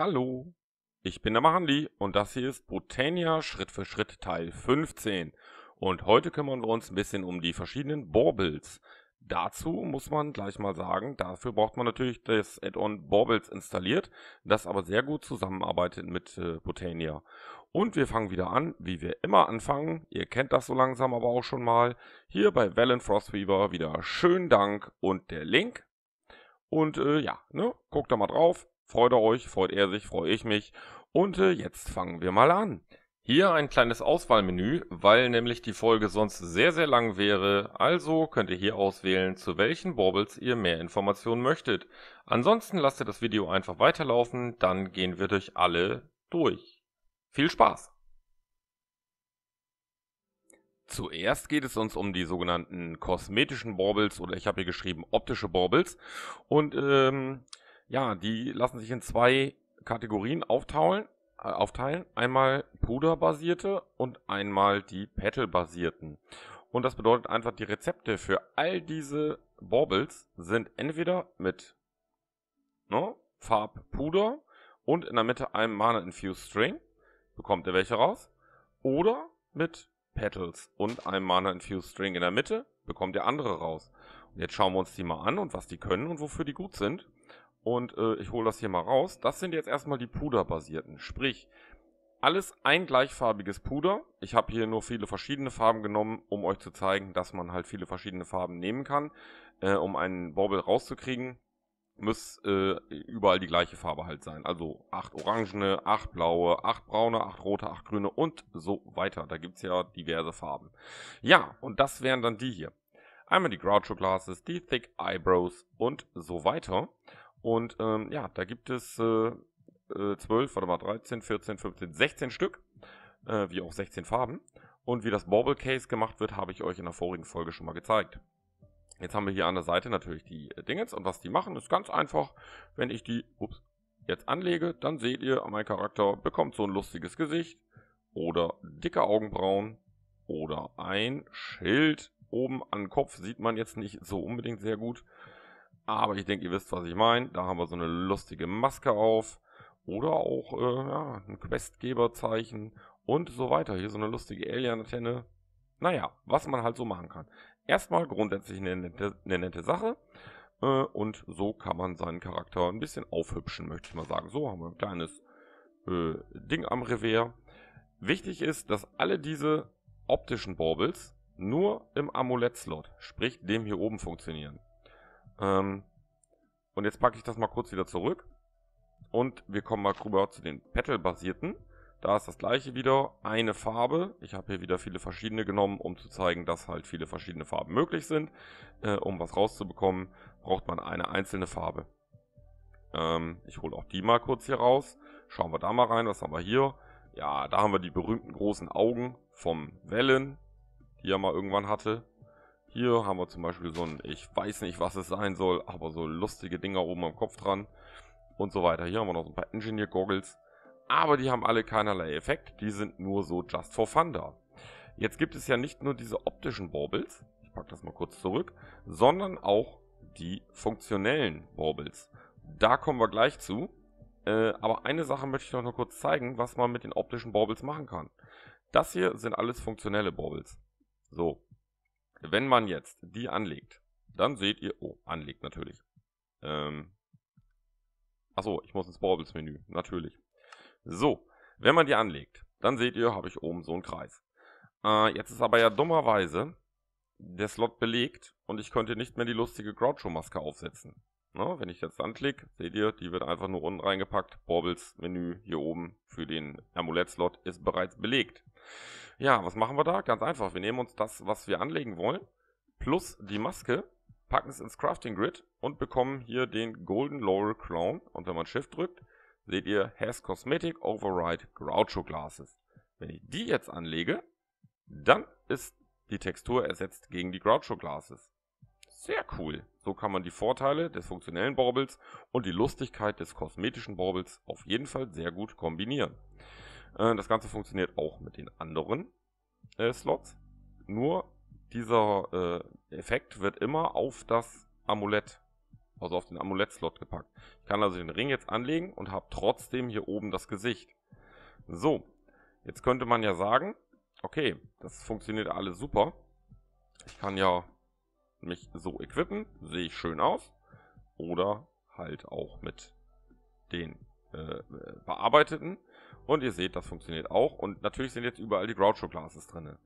Hallo, ich bin der Mahandi und das hier ist Botania Schritt für Schritt Teil 15. Und heute kümmern wir uns ein bisschen um die verschiedenen Borbels. Dazu muss man gleich mal sagen, dafür braucht man natürlich das Add-on Baubles installiert, das aber sehr gut zusammenarbeitet mit äh, Botania. Und wir fangen wieder an, wie wir immer anfangen. Ihr kennt das so langsam aber auch schon mal. Hier bei Valen Frostweaver wieder schönen Dank und der Link. Und äh, ja, ne, guckt da mal drauf. Freut er euch, freut er sich, freue ich mich. Und äh, jetzt fangen wir mal an. Hier ein kleines Auswahlmenü, weil nämlich die Folge sonst sehr, sehr lang wäre. Also könnt ihr hier auswählen, zu welchen Baubles ihr mehr Informationen möchtet. Ansonsten lasst ihr das Video einfach weiterlaufen, dann gehen wir durch alle durch. Viel Spaß! Zuerst geht es uns um die sogenannten kosmetischen Baubles oder ich habe hier geschrieben optische Baubles. Und ähm, ja, die lassen sich in zwei Kategorien aufteilen. Äh, aufteilen. Einmal puderbasierte und einmal die Petal-basierten. Und das bedeutet einfach, die Rezepte für all diese Baubles sind entweder mit ne, Farbpuder und in der Mitte einem Mana-Infused String, bekommt ihr welche raus, oder mit Petals und einem Mana-Infused String in der Mitte, bekommt ihr andere raus. Und jetzt schauen wir uns die mal an und was die können und wofür die gut sind. Und äh, ich hole das hier mal raus. Das sind jetzt erstmal die puderbasierten. Sprich, alles ein gleichfarbiges Puder. Ich habe hier nur viele verschiedene Farben genommen, um euch zu zeigen, dass man halt viele verschiedene Farben nehmen kann. Äh, um einen Bobble rauszukriegen, muss äh, überall die gleiche Farbe halt sein. Also acht orangene, acht blaue, acht braune, acht rote, acht grüne und so weiter. Da gibt's ja diverse Farben. Ja, und das wären dann die hier. Einmal die Groucho Glasses, die Thick Eyebrows und so weiter. Und ähm, ja, da gibt es äh, äh, 12, warte mal, 13, 14, 15, 16 Stück, äh, wie auch 16 Farben. Und wie das Bauble Case gemacht wird, habe ich euch in der vorigen Folge schon mal gezeigt. Jetzt haben wir hier an der Seite natürlich die äh, Dingens und was die machen, ist ganz einfach. Wenn ich die ups, jetzt anlege, dann seht ihr, mein Charakter bekommt so ein lustiges Gesicht oder dicke Augenbrauen oder ein Schild oben an Kopf sieht man jetzt nicht so unbedingt sehr gut. Aber ich denke, ihr wisst, was ich meine. Da haben wir so eine lustige Maske auf. Oder auch äh, ja, ein Questgeberzeichen und so weiter. Hier so eine lustige Alien-Antenne. Naja, was man halt so machen kann. Erstmal grundsätzlich eine nette, eine nette Sache. Äh, und so kann man seinen Charakter ein bisschen aufhübschen, möchte ich mal sagen. So haben wir ein kleines äh, Ding am Revers. Wichtig ist, dass alle diese optischen Borbels nur im Amulett-Slot, sprich dem hier oben, funktionieren. Ähm, und jetzt packe ich das mal kurz wieder zurück. Und wir kommen mal rüber zu den Petal-basierten. Da ist das gleiche wieder, eine Farbe. Ich habe hier wieder viele verschiedene genommen, um zu zeigen, dass halt viele verschiedene Farben möglich sind. Äh, um was rauszubekommen, braucht man eine einzelne Farbe. Ähm, ich hole auch die mal kurz hier raus. Schauen wir da mal rein, was haben wir hier? Ja, da haben wir die berühmten großen Augen vom Wellen, die er mal irgendwann hatte. Hier haben wir zum Beispiel so ein, ich weiß nicht, was es sein soll, aber so lustige Dinger oben am Kopf dran und so weiter. Hier haben wir noch ein paar Engineer Goggles, aber die haben alle keinerlei Effekt. Die sind nur so just for fun da. Jetzt gibt es ja nicht nur diese optischen Baubles, ich packe das mal kurz zurück, sondern auch die funktionellen Baubles. Da kommen wir gleich zu. Äh, aber eine Sache möchte ich noch, noch kurz zeigen, was man mit den optischen Baubles machen kann. Das hier sind alles funktionelle Baubles. So, wenn man jetzt die anlegt, dann seht ihr, oh, anlegt natürlich. Ähm, achso, ich muss ins Baubles Menü, natürlich. So, wenn man die anlegt, dann seht ihr, habe ich oben so einen Kreis. Äh, jetzt ist aber ja dummerweise der Slot belegt und ich könnte nicht mehr die lustige Groucho-Maske aufsetzen. Na, ne, wenn ich jetzt anklicke, seht ihr, die wird einfach nur unten reingepackt. Baubles Menü hier oben für den Amulett-Slot ist bereits belegt. Ja, was machen wir da? Ganz einfach. Wir nehmen uns das, was wir anlegen wollen, plus die Maske, packen es ins Crafting Grid und bekommen hier den Golden Laurel Crown. Und wenn man Shift drückt, seht ihr Has Cosmetic Override Groucho Glasses. Wenn ich die jetzt anlege, dann ist die Textur ersetzt gegen die Groucho Glasses. Sehr cool. So kann man die Vorteile des funktionellen Borbels und die Lustigkeit des kosmetischen Borbels auf jeden Fall sehr gut kombinieren. Äh, das Ganze funktioniert auch mit den anderen äh, Slots. Nur dieser äh, Effekt wird immer auf das Amulett, also auf den Amulett-Slot gepackt. Ich kann also den Ring jetzt anlegen und habe trotzdem hier oben das Gesicht. So, jetzt könnte man ja sagen, okay, das funktioniert alles super. Ich kann ja mich so equippen, sehe ich schön aus. Oder halt auch mit den äh, äh bearbeiteten und ihr seht, das funktioniert auch. Und natürlich sind jetzt überall die Groucho Glasses drin.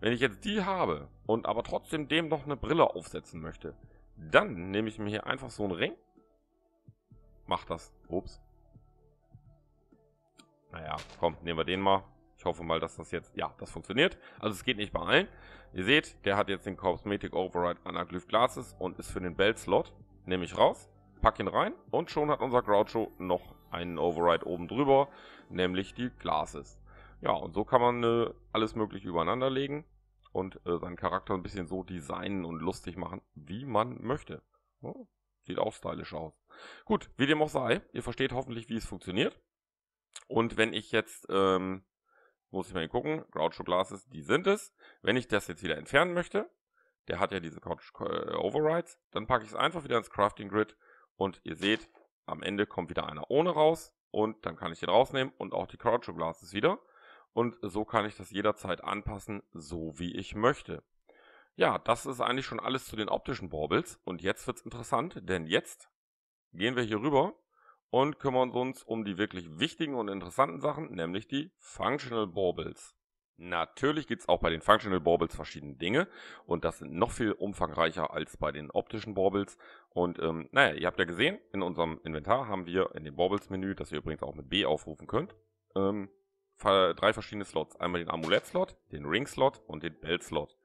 Wenn ich jetzt die habe und aber trotzdem dem noch eine Brille aufsetzen möchte, dann nehme ich mir hier einfach so einen Ring. Mach das. Ups. Naja, komm, nehmen wir den mal. Ich hoffe mal, dass das jetzt, ja, das funktioniert. Also es geht nicht bei allen. Ihr seht, der hat jetzt den Cosmetic Override Anaglyph Glasses und ist für den Bell Slot. Nehme ich raus, pack ihn rein und schon hat unser Groucho noch einen Override oben drüber, nämlich die Glasses. Ja, und so kann man äh, alles mögliche übereinander legen und äh, seinen Charakter ein bisschen so designen und lustig machen, wie man möchte. Ja, sieht auch stylisch aus. Gut, wie dem auch sei, ihr versteht hoffentlich, wie es funktioniert. Und wenn ich jetzt, ähm, muss ich mal gucken, Groucho Glasses, die sind es. Wenn ich das jetzt wieder entfernen möchte, der hat ja diese Couch äh, Overrides, dann packe ich es einfach wieder ins Crafting Grid und ihr seht, am Ende kommt wieder einer ohne raus und dann kann ich den rausnehmen und auch die Corcho Glasses wieder. Und so kann ich das jederzeit anpassen, so wie ich möchte. Ja, das ist eigentlich schon alles zu den optischen Baubles. Und jetzt wird es interessant, denn jetzt gehen wir hier rüber und kümmern uns um die wirklich wichtigen und interessanten Sachen, nämlich die Functional Baubles. Natürlich gibt es auch bei den Functional Baubles verschiedene Dinge und das sind noch viel umfangreicher als bei den optischen Baubles. Und ähm, naja, ihr habt ja gesehen, in unserem Inventar haben wir in dem Baubles-Menü, das ihr übrigens auch mit B aufrufen könnt, ähm, drei verschiedene Slots. Einmal den Amulett-Slot, den Ring-Slot und den Bell-Slot.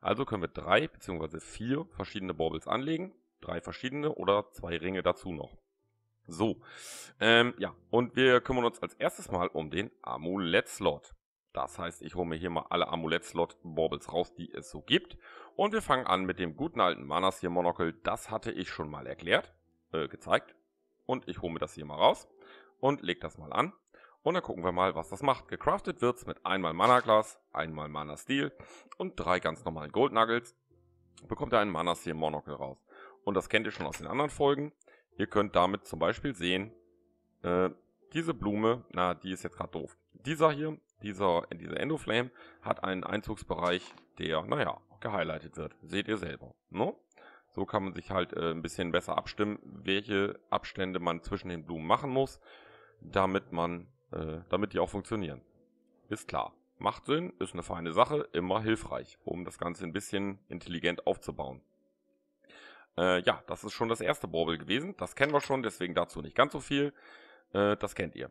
Also können wir drei bzw. vier verschiedene Baubles anlegen, drei verschiedene oder zwei Ringe dazu noch. So, ähm, ja, und wir kümmern uns als erstes mal um den Amulett-Slot. Das heißt, ich hole mir hier mal alle Amulett-Slot-Baubles raus, die es so gibt. Und wir fangen an mit dem guten alten Manas hier, Monocle. Das hatte ich schon mal erklärt, äh, gezeigt. Und ich hole mir das hier mal raus und leg das mal an. Und dann gucken wir mal, was das macht. Gecraftet wird's mit einmal Mana-Glas, einmal Mana-Steel und drei ganz normalen Gold-Nuggles. Bekommt ihr einen Manas hier, Monocle raus. Und das kennt ihr schon aus den anderen Folgen. Ihr könnt damit zum Beispiel sehen, äh, diese Blume, na, die ist jetzt gerade doof. Dieser hier, dieser, dieser Endoflame hat einen Einzugsbereich, der, naja, gehighlightet wird. Seht ihr selber. Ne? So kann man sich halt äh, ein bisschen besser abstimmen, welche Abstände man zwischen den Blumen machen muss, damit man, äh, damit die auch funktionieren. Ist klar. Macht Sinn, ist eine feine Sache, immer hilfreich, um das Ganze ein bisschen intelligent aufzubauen. Äh, ja, das ist schon das erste Borbel gewesen. Das kennen wir schon, deswegen dazu nicht ganz so viel. Äh, das kennt ihr.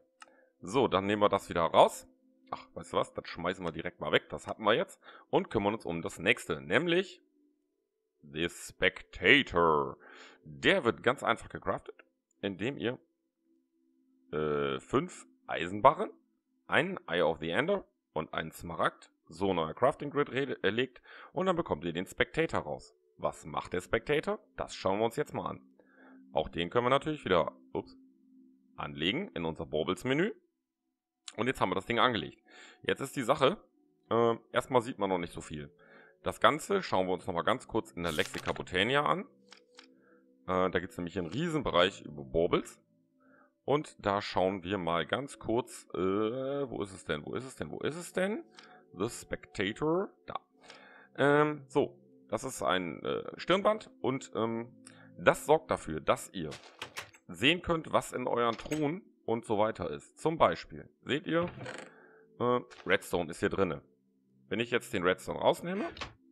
So, dann nehmen wir das wieder raus ach, weißt du was, das schmeißen wir direkt mal weg, das hatten wir jetzt, und kümmern uns um das nächste, nämlich The Spectator. Der wird ganz einfach gecraftet, indem ihr äh, fünf Eisenbarren, einen Eye of the Ender und einen Smaragd so in euer Crafting Grid erlegt äh, und dann bekommt ihr den Spectator raus. Was macht der Spectator? Das schauen wir uns jetzt mal an. Auch den können wir natürlich wieder ups, anlegen in unser Baubles Menü und jetzt haben wir das Ding angelegt. Jetzt ist die Sache, äh, erstmal sieht man noch nicht so viel. Das Ganze schauen wir uns nochmal ganz kurz in der Lexica Botania an. Äh, da gibt es nämlich einen riesen Bereich über Borbels. Und da schauen wir mal ganz kurz, äh, wo ist es denn, wo ist es denn, wo ist es denn? The Spectator, da. Ähm, so, das ist ein äh, Stirnband und ähm, das sorgt dafür, dass ihr sehen könnt, was in euren Thron und so weiter ist. Zum Beispiel, seht ihr, äh, Redstone ist hier drinne. Wenn ich jetzt den Redstone rausnehme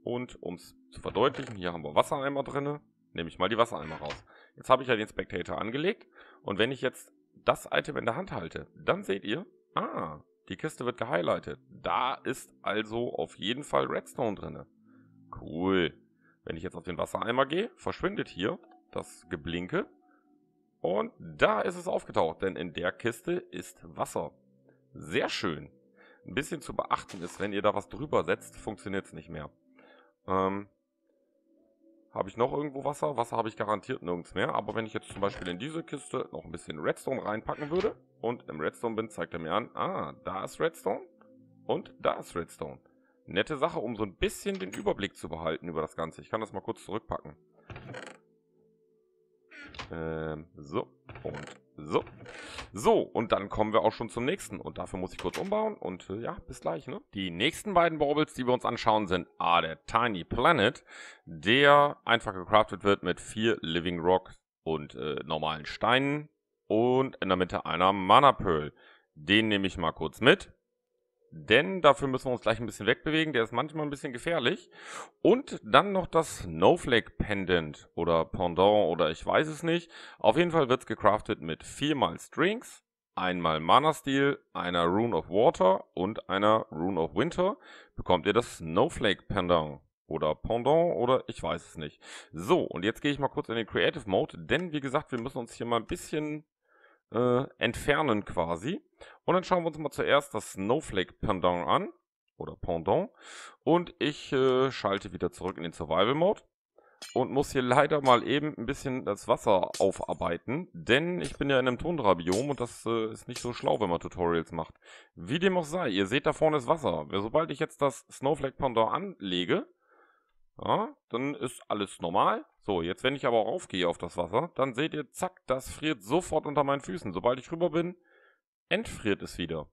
und um es zu verdeutlichen, hier haben wir Wassereimer drinne, nehme ich mal die Wassereimer raus. Jetzt habe ich ja den Spectator angelegt und wenn ich jetzt das Item in der Hand halte, dann seht ihr, ah, die Kiste wird gehighlightet. Da ist also auf jeden Fall Redstone drinne. Cool. Wenn ich jetzt auf den Wassereimer gehe, verschwindet hier das Geblinke und da ist es aufgetaucht, denn in der Kiste ist Wasser. Sehr schön. Ein bisschen zu beachten ist, wenn ihr da was drüber setzt, funktioniert es nicht mehr. Ähm, habe ich noch irgendwo Wasser? Wasser habe ich garantiert nirgends mehr. Aber wenn ich jetzt zum Beispiel in diese Kiste noch ein bisschen Redstone reinpacken würde und im Redstone bin, zeigt er mir an, ah, da ist Redstone und da ist Redstone. Nette Sache, um so ein bisschen den Überblick zu behalten über das Ganze. Ich kann das mal kurz zurückpacken. Ähm, so und so. So, und dann kommen wir auch schon zum nächsten. Und dafür muss ich kurz umbauen. Und äh, ja, bis gleich. Ne? Die nächsten beiden Baubles, die wir uns anschauen, sind A, der Tiny Planet, der einfach gecraftet wird mit vier Living Rock und äh, normalen Steinen. Und in der Mitte einer Mana Pearl. Den nehme ich mal kurz mit denn dafür müssen wir uns gleich ein bisschen wegbewegen. Der ist manchmal ein bisschen gefährlich. Und dann noch das Snowflake Pendant oder Pendant oder ich weiß es nicht. Auf jeden Fall wird es gecraftet mit viermal Strings, einmal Mana Steel, einer Rune of Water und einer Rune of Winter. Bekommt ihr das Snowflake Pendant oder Pendant oder ich weiß es nicht. So, und jetzt gehe ich mal kurz in den Creative Mode, denn wie gesagt, wir müssen uns hier mal ein bisschen äh, entfernen quasi. Und dann schauen wir uns mal zuerst das Snowflake-Pendant an. Oder Pendant. Und ich äh, schalte wieder zurück in den Survival-Mode. Und muss hier leider mal eben ein bisschen das Wasser aufarbeiten. Denn ich bin ja in einem Tundra-Biom und das äh, ist nicht so schlau, wenn man Tutorials macht. Wie dem auch sei, ihr seht da vorne ist Wasser. Sobald ich jetzt das Snowflake-Pendant anlege, ja, dann ist alles normal. So, jetzt wenn ich aber raufgehe auf das Wasser, dann seht ihr, zack, das friert sofort unter meinen Füßen. Sobald ich rüber bin, entfriert es wieder.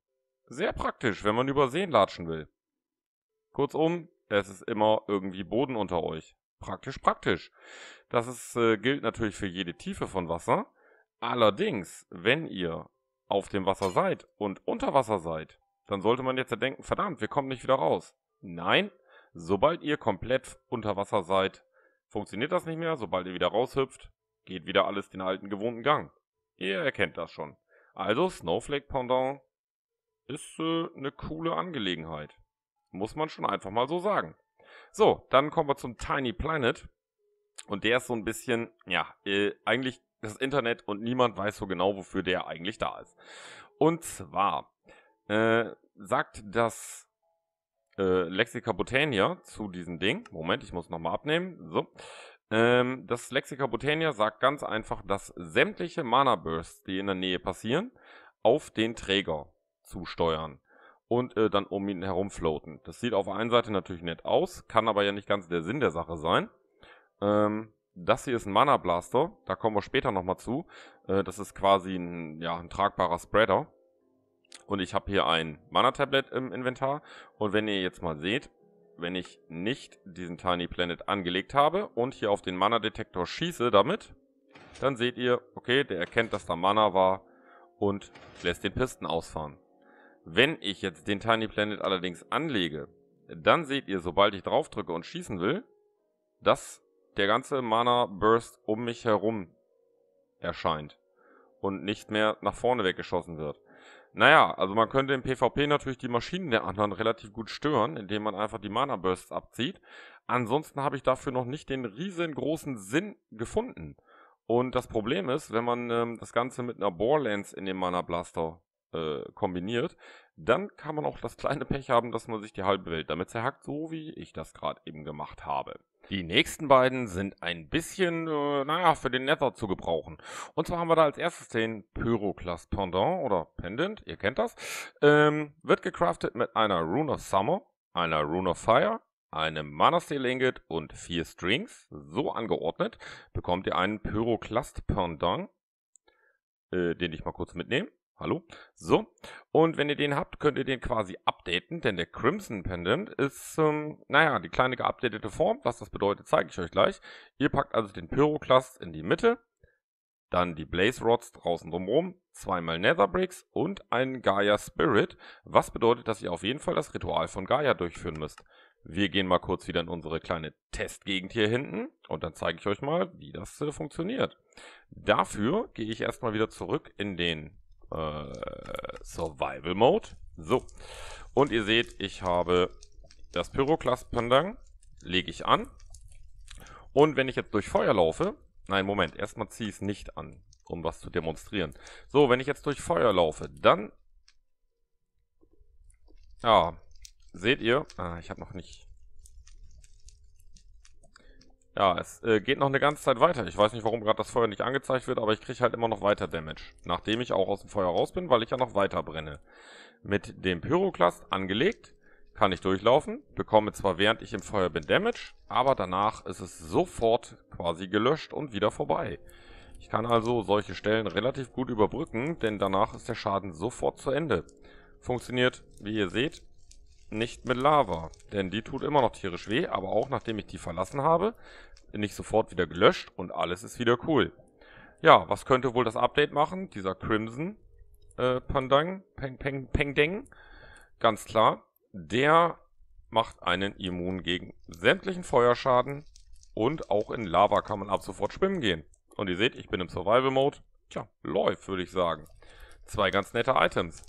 Sehr praktisch, wenn man über Seen latschen will. Kurzum, es ist immer irgendwie Boden unter euch. Praktisch, praktisch. Das ist, äh, gilt natürlich für jede Tiefe von Wasser. Allerdings, wenn ihr auf dem Wasser seid und unter Wasser seid, dann sollte man jetzt ja denken, verdammt, wir kommen nicht wieder raus. Nein, Sobald ihr komplett unter Wasser seid, funktioniert das nicht mehr. Sobald ihr wieder raushüpft, geht wieder alles den alten gewohnten Gang. Ihr erkennt das schon. Also Snowflake Pendant ist äh, eine coole Angelegenheit. Muss man schon einfach mal so sagen. So, dann kommen wir zum Tiny Planet. Und der ist so ein bisschen, ja, äh, eigentlich das Internet und niemand weiß so genau, wofür der eigentlich da ist. Und zwar äh, sagt das äh, Lexica Botania zu diesem Ding. Moment, ich muss nochmal abnehmen. So. Ähm, das Lexica Botania sagt ganz einfach, dass sämtliche Mana Bursts, die in der Nähe passieren, auf den Träger zusteuern und äh, dann um ihn herum floaten. Das sieht auf der einen Seite natürlich nett aus, kann aber ja nicht ganz der Sinn der Sache sein. Ähm, das hier ist ein Mana Blaster, da kommen wir später nochmal zu. Äh, das ist quasi ein, ja, ein tragbarer Spreader und ich habe hier ein Mana-Tablet im Inventar. Und wenn ihr jetzt mal seht, wenn ich nicht diesen Tiny Planet angelegt habe und hier auf den Mana-Detektor schieße damit, dann seht ihr, okay, der erkennt, dass da Mana war und lässt den Pisten ausfahren. Wenn ich jetzt den Tiny Planet allerdings anlege, dann seht ihr, sobald ich drauf drücke und schießen will, dass der ganze Mana Burst um mich herum erscheint und nicht mehr nach vorne weggeschossen wird. Naja, also man könnte im PvP natürlich die Maschinen der anderen relativ gut stören, indem man einfach die Mana Bursts abzieht. Ansonsten habe ich dafür noch nicht den riesengroßen Sinn gefunden. Und das Problem ist, wenn man ähm, das Ganze mit einer Borlands in dem Mana Blaster äh, kombiniert, dann kann man auch das kleine Pech haben, dass man sich die halbe Welt damit zerhackt, so wie ich das gerade eben gemacht habe. Die nächsten beiden sind ein bisschen, äh, naja, für den Nether zu gebrauchen. Und zwar haben wir da als erstes den Pyroclast Pendant oder Pendant, ihr kennt das. Ähm, wird gecraftet mit einer Rune of Summer, einer Rune of Fire, einem Mana Steel Ingot und vier Strings. So angeordnet bekommt ihr einen Pyroclast Pendant, äh, den ich mal kurz mitnehme. Hallo? So. Und wenn ihr den habt, könnt ihr den quasi updaten, denn der Crimson Pendant ist, ähm, naja, die kleine geupdatete Form. Was das bedeutet, zeige ich euch gleich. Ihr packt also den Pyroclast in die Mitte, dann die Blaze Rods draußen drumherum, zweimal Nether Bricks und einen Gaia Spirit, was bedeutet, dass ihr auf jeden Fall das Ritual von Gaia durchführen müsst. Wir gehen mal kurz wieder in unsere kleine Testgegend hier hinten und dann zeige ich euch mal, wie das äh, funktioniert. Dafür gehe ich erstmal wieder zurück in den äh, Survival Mode. So. Und ihr seht, ich habe das Pyroclast Pandang. lege ich an. Und wenn ich jetzt durch Feuer laufe, nein, Moment, erstmal ziehe ich es nicht an, um was zu demonstrieren. So, wenn ich jetzt durch Feuer laufe, dann, ja, ah, seht ihr, ah, ich habe noch nicht, ja, es äh, geht noch eine ganze Zeit weiter. Ich weiß nicht, warum gerade das Feuer nicht angezeigt wird, aber ich kriege halt immer noch weiter Damage. Nachdem ich auch aus dem Feuer raus bin, weil ich ja noch weiter brenne. Mit dem Pyroklast angelegt kann ich durchlaufen, bekomme zwar während ich im Feuer bin Damage, aber danach ist es sofort quasi gelöscht und wieder vorbei. Ich kann also solche Stellen relativ gut überbrücken, denn danach ist der Schaden sofort zu Ende. Funktioniert, wie ihr seht, nicht mit Lava, denn die tut immer noch tierisch weh, aber auch nachdem ich die verlassen habe, nicht sofort wieder gelöscht und alles ist wieder cool. Ja, was könnte wohl das Update machen? Dieser Crimson äh, Pandang, Peng, Peng, Peng, Pengdeng, ganz klar, der macht einen immun gegen sämtlichen Feuerschaden und auch in Lava kann man ab sofort schwimmen gehen. Und ihr seht, ich bin im Survival Mode. Tja, läuft, würde ich sagen. Zwei ganz nette Items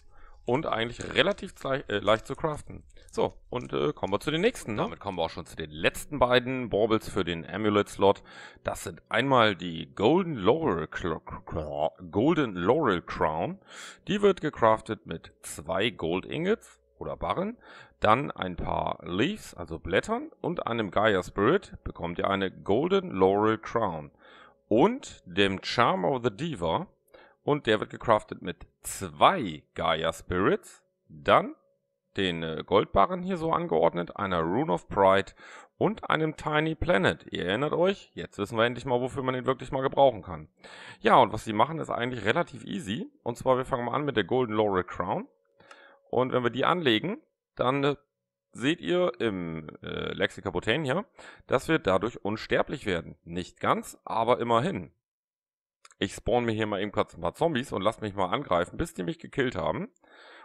und eigentlich relativ äh, leicht zu craften. So, und äh, kommen wir zu den nächsten. Ne? Damit kommen wir auch schon zu den letzten beiden Baubles für den Amulet-Slot. Das sind einmal die Golden Laurel, Golden Laurel Crown. Die wird gecraftet mit zwei Gold Ingots oder Barren, dann ein paar Leaves, also Blättern und einem Gaia Spirit bekommt ihr eine Golden Laurel Crown und dem Charm of the Diva und der wird gecraftet mit zwei Gaia Spirits. Dann den äh, Goldbarren hier so angeordnet, einer Rune of Pride und einem Tiny Planet. Ihr erinnert euch, jetzt wissen wir endlich mal, wofür man ihn wirklich mal gebrauchen kann. Ja, und was sie machen, ist eigentlich relativ easy. Und zwar, wir fangen mal an mit der Golden Laurel Crown. Und wenn wir die anlegen, dann äh, seht ihr im äh, Lexica Botania, dass wir dadurch unsterblich werden. Nicht ganz, aber immerhin ich spawn mir hier mal eben kurz ein paar Zombies und lasst mich mal angreifen, bis die mich gekillt haben.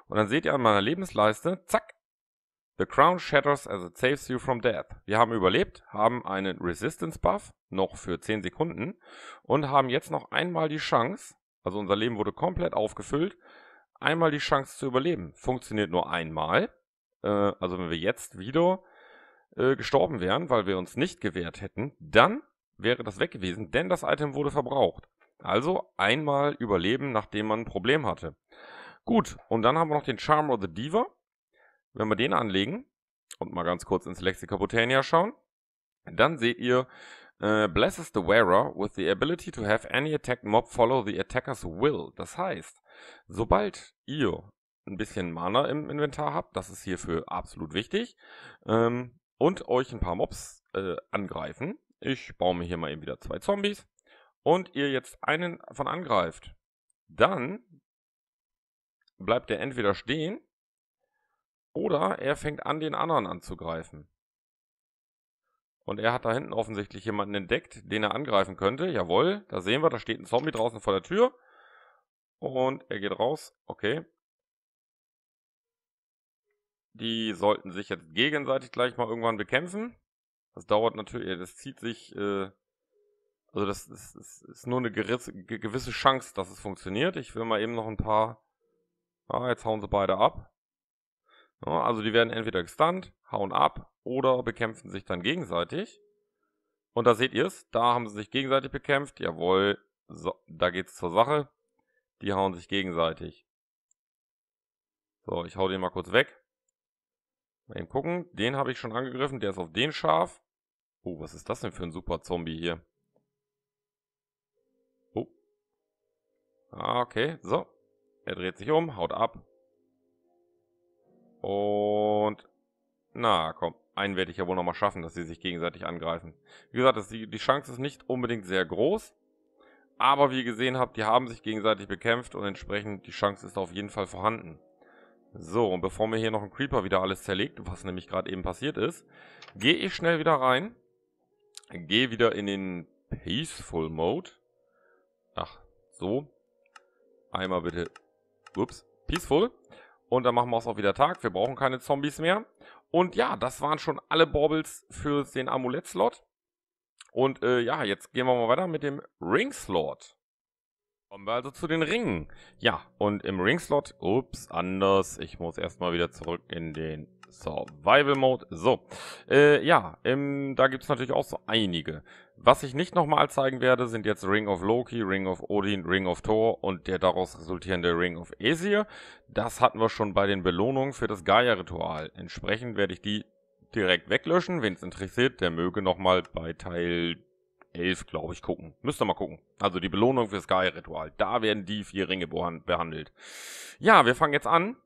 Und dann seht ihr an meiner Lebensleiste, zack, The Crown shatters as it saves you from death. Wir haben überlebt, haben einen Resistance Buff, noch für 10 Sekunden, und haben jetzt noch einmal die Chance, also unser Leben wurde komplett aufgefüllt, einmal die Chance zu überleben. Funktioniert nur einmal. Äh, also wenn wir jetzt wieder äh, gestorben wären, weil wir uns nicht gewehrt hätten, dann wäre das weg gewesen, denn das Item wurde verbraucht. Also einmal überleben, nachdem man ein Problem hatte. Gut, und dann haben wir noch den Charm of the Diva. Wenn wir den anlegen und mal ganz kurz ins Lexikabotania schauen, dann seht ihr, äh, blesses the wearer with the ability to have any attack mob follow the attacker's will. Das heißt, sobald ihr ein bisschen Mana im Inventar habt, das ist hierfür absolut wichtig, ähm, und euch ein paar Mobs äh, angreifen, ich baue mir hier mal eben wieder zwei Zombies, und ihr jetzt einen von angreift, dann bleibt er entweder stehen oder er fängt an, den anderen anzugreifen. Und er hat da hinten offensichtlich jemanden entdeckt, den er angreifen könnte. Jawohl, da sehen wir, da steht ein Zombie draußen vor der Tür. Und er geht raus. Okay. Die sollten sich jetzt gegenseitig gleich mal irgendwann bekämpfen. Das dauert natürlich, das zieht sich äh, also das ist, ist, ist nur eine gewisse Chance, dass es funktioniert. Ich will mal eben noch ein paar. Ah, jetzt hauen sie beide ab. Ja, also die werden entweder gestunt, hauen ab oder bekämpfen sich dann gegenseitig. Und da seht ihr es, da haben sie sich gegenseitig bekämpft. Jawohl, so, da es zur Sache. Die hauen sich gegenseitig. So, ich hau den mal kurz weg. Mal eben gucken. Den habe ich schon angegriffen, der ist auf den scharf. Oh, was ist das denn für ein super Zombie hier? Ah, okay, so. Er dreht sich um, haut ab. Und na, komm, einen werde ich ja wohl nochmal schaffen, dass sie sich gegenseitig angreifen. Wie gesagt, das, die, die Chance ist nicht unbedingt sehr groß. Aber wie ihr gesehen habt, die haben sich gegenseitig bekämpft und entsprechend die Chance ist auf jeden Fall vorhanden. So, und bevor mir hier noch ein Creeper wieder alles zerlegt, was nämlich gerade eben passiert ist, gehe ich schnell wieder rein, gehe wieder in den Peaceful Mode. Ach, so. Einmal bitte, ups, peaceful. Und dann machen wir es auch wieder Tag. Wir brauchen keine Zombies mehr. Und ja, das waren schon alle Baubles für den Amulett-Slot. Und äh, ja, jetzt gehen wir mal weiter mit dem Ring-Slot. Kommen wir also zu den Ringen. Ja, und im Ring-Slot, ups, anders. Ich muss erstmal wieder zurück in den Survival Mode. So, äh, ja, ähm, da gibt es natürlich auch so einige. Was ich nicht nochmal zeigen werde, sind jetzt Ring of Loki, Ring of Odin, Ring of Thor und der daraus resultierende Ring of Aesir. Das hatten wir schon bei den Belohnungen für das Gaia-Ritual. Entsprechend werde ich die direkt weglöschen. Wen es interessiert, der möge nochmal bei Teil 11, glaube ich, gucken. Müsst ihr mal gucken. Also die Belohnung fürs Gaia-Ritual. Da werden die vier Ringe behandelt. Ja, wir fangen jetzt an.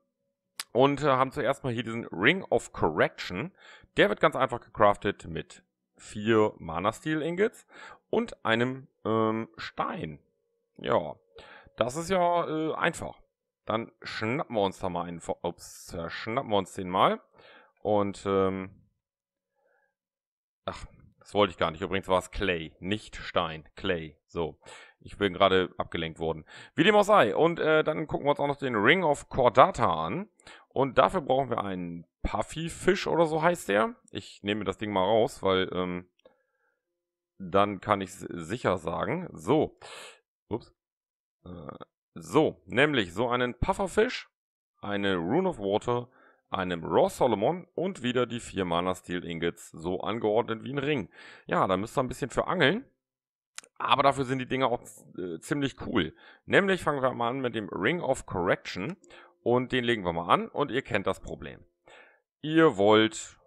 Und äh, haben zuerst mal hier diesen Ring of Correction. Der wird ganz einfach gecraftet mit vier Mana-Steel-Ingots und einem ähm, Stein. Ja, das ist ja äh, einfach. Dann schnappen wir uns da mal einen. Ups, ja, äh, schnappen wir uns den mal. Und, ähm, ach, das wollte ich gar nicht. Übrigens war es Clay, nicht Stein. Clay. So. Ich bin gerade abgelenkt worden. Wie dem auch sei. Und äh, dann gucken wir uns auch noch den Ring of Cordata an. Und dafür brauchen wir einen Puffy-Fisch oder so heißt der. Ich nehme das Ding mal raus, weil ähm, dann kann ich sicher sagen. So. Ups. Äh, so, nämlich so einen Pufferfisch, eine Rune of Water, einem Raw Solomon und wieder die vier Mana Steel Ingots, so angeordnet wie ein Ring. Ja, da müsst ihr ein bisschen für angeln. Aber dafür sind die Dinge auch äh, ziemlich cool. Nämlich fangen wir mal an mit dem Ring of Correction. Und den legen wir mal an und ihr kennt das Problem. Ihr wollt,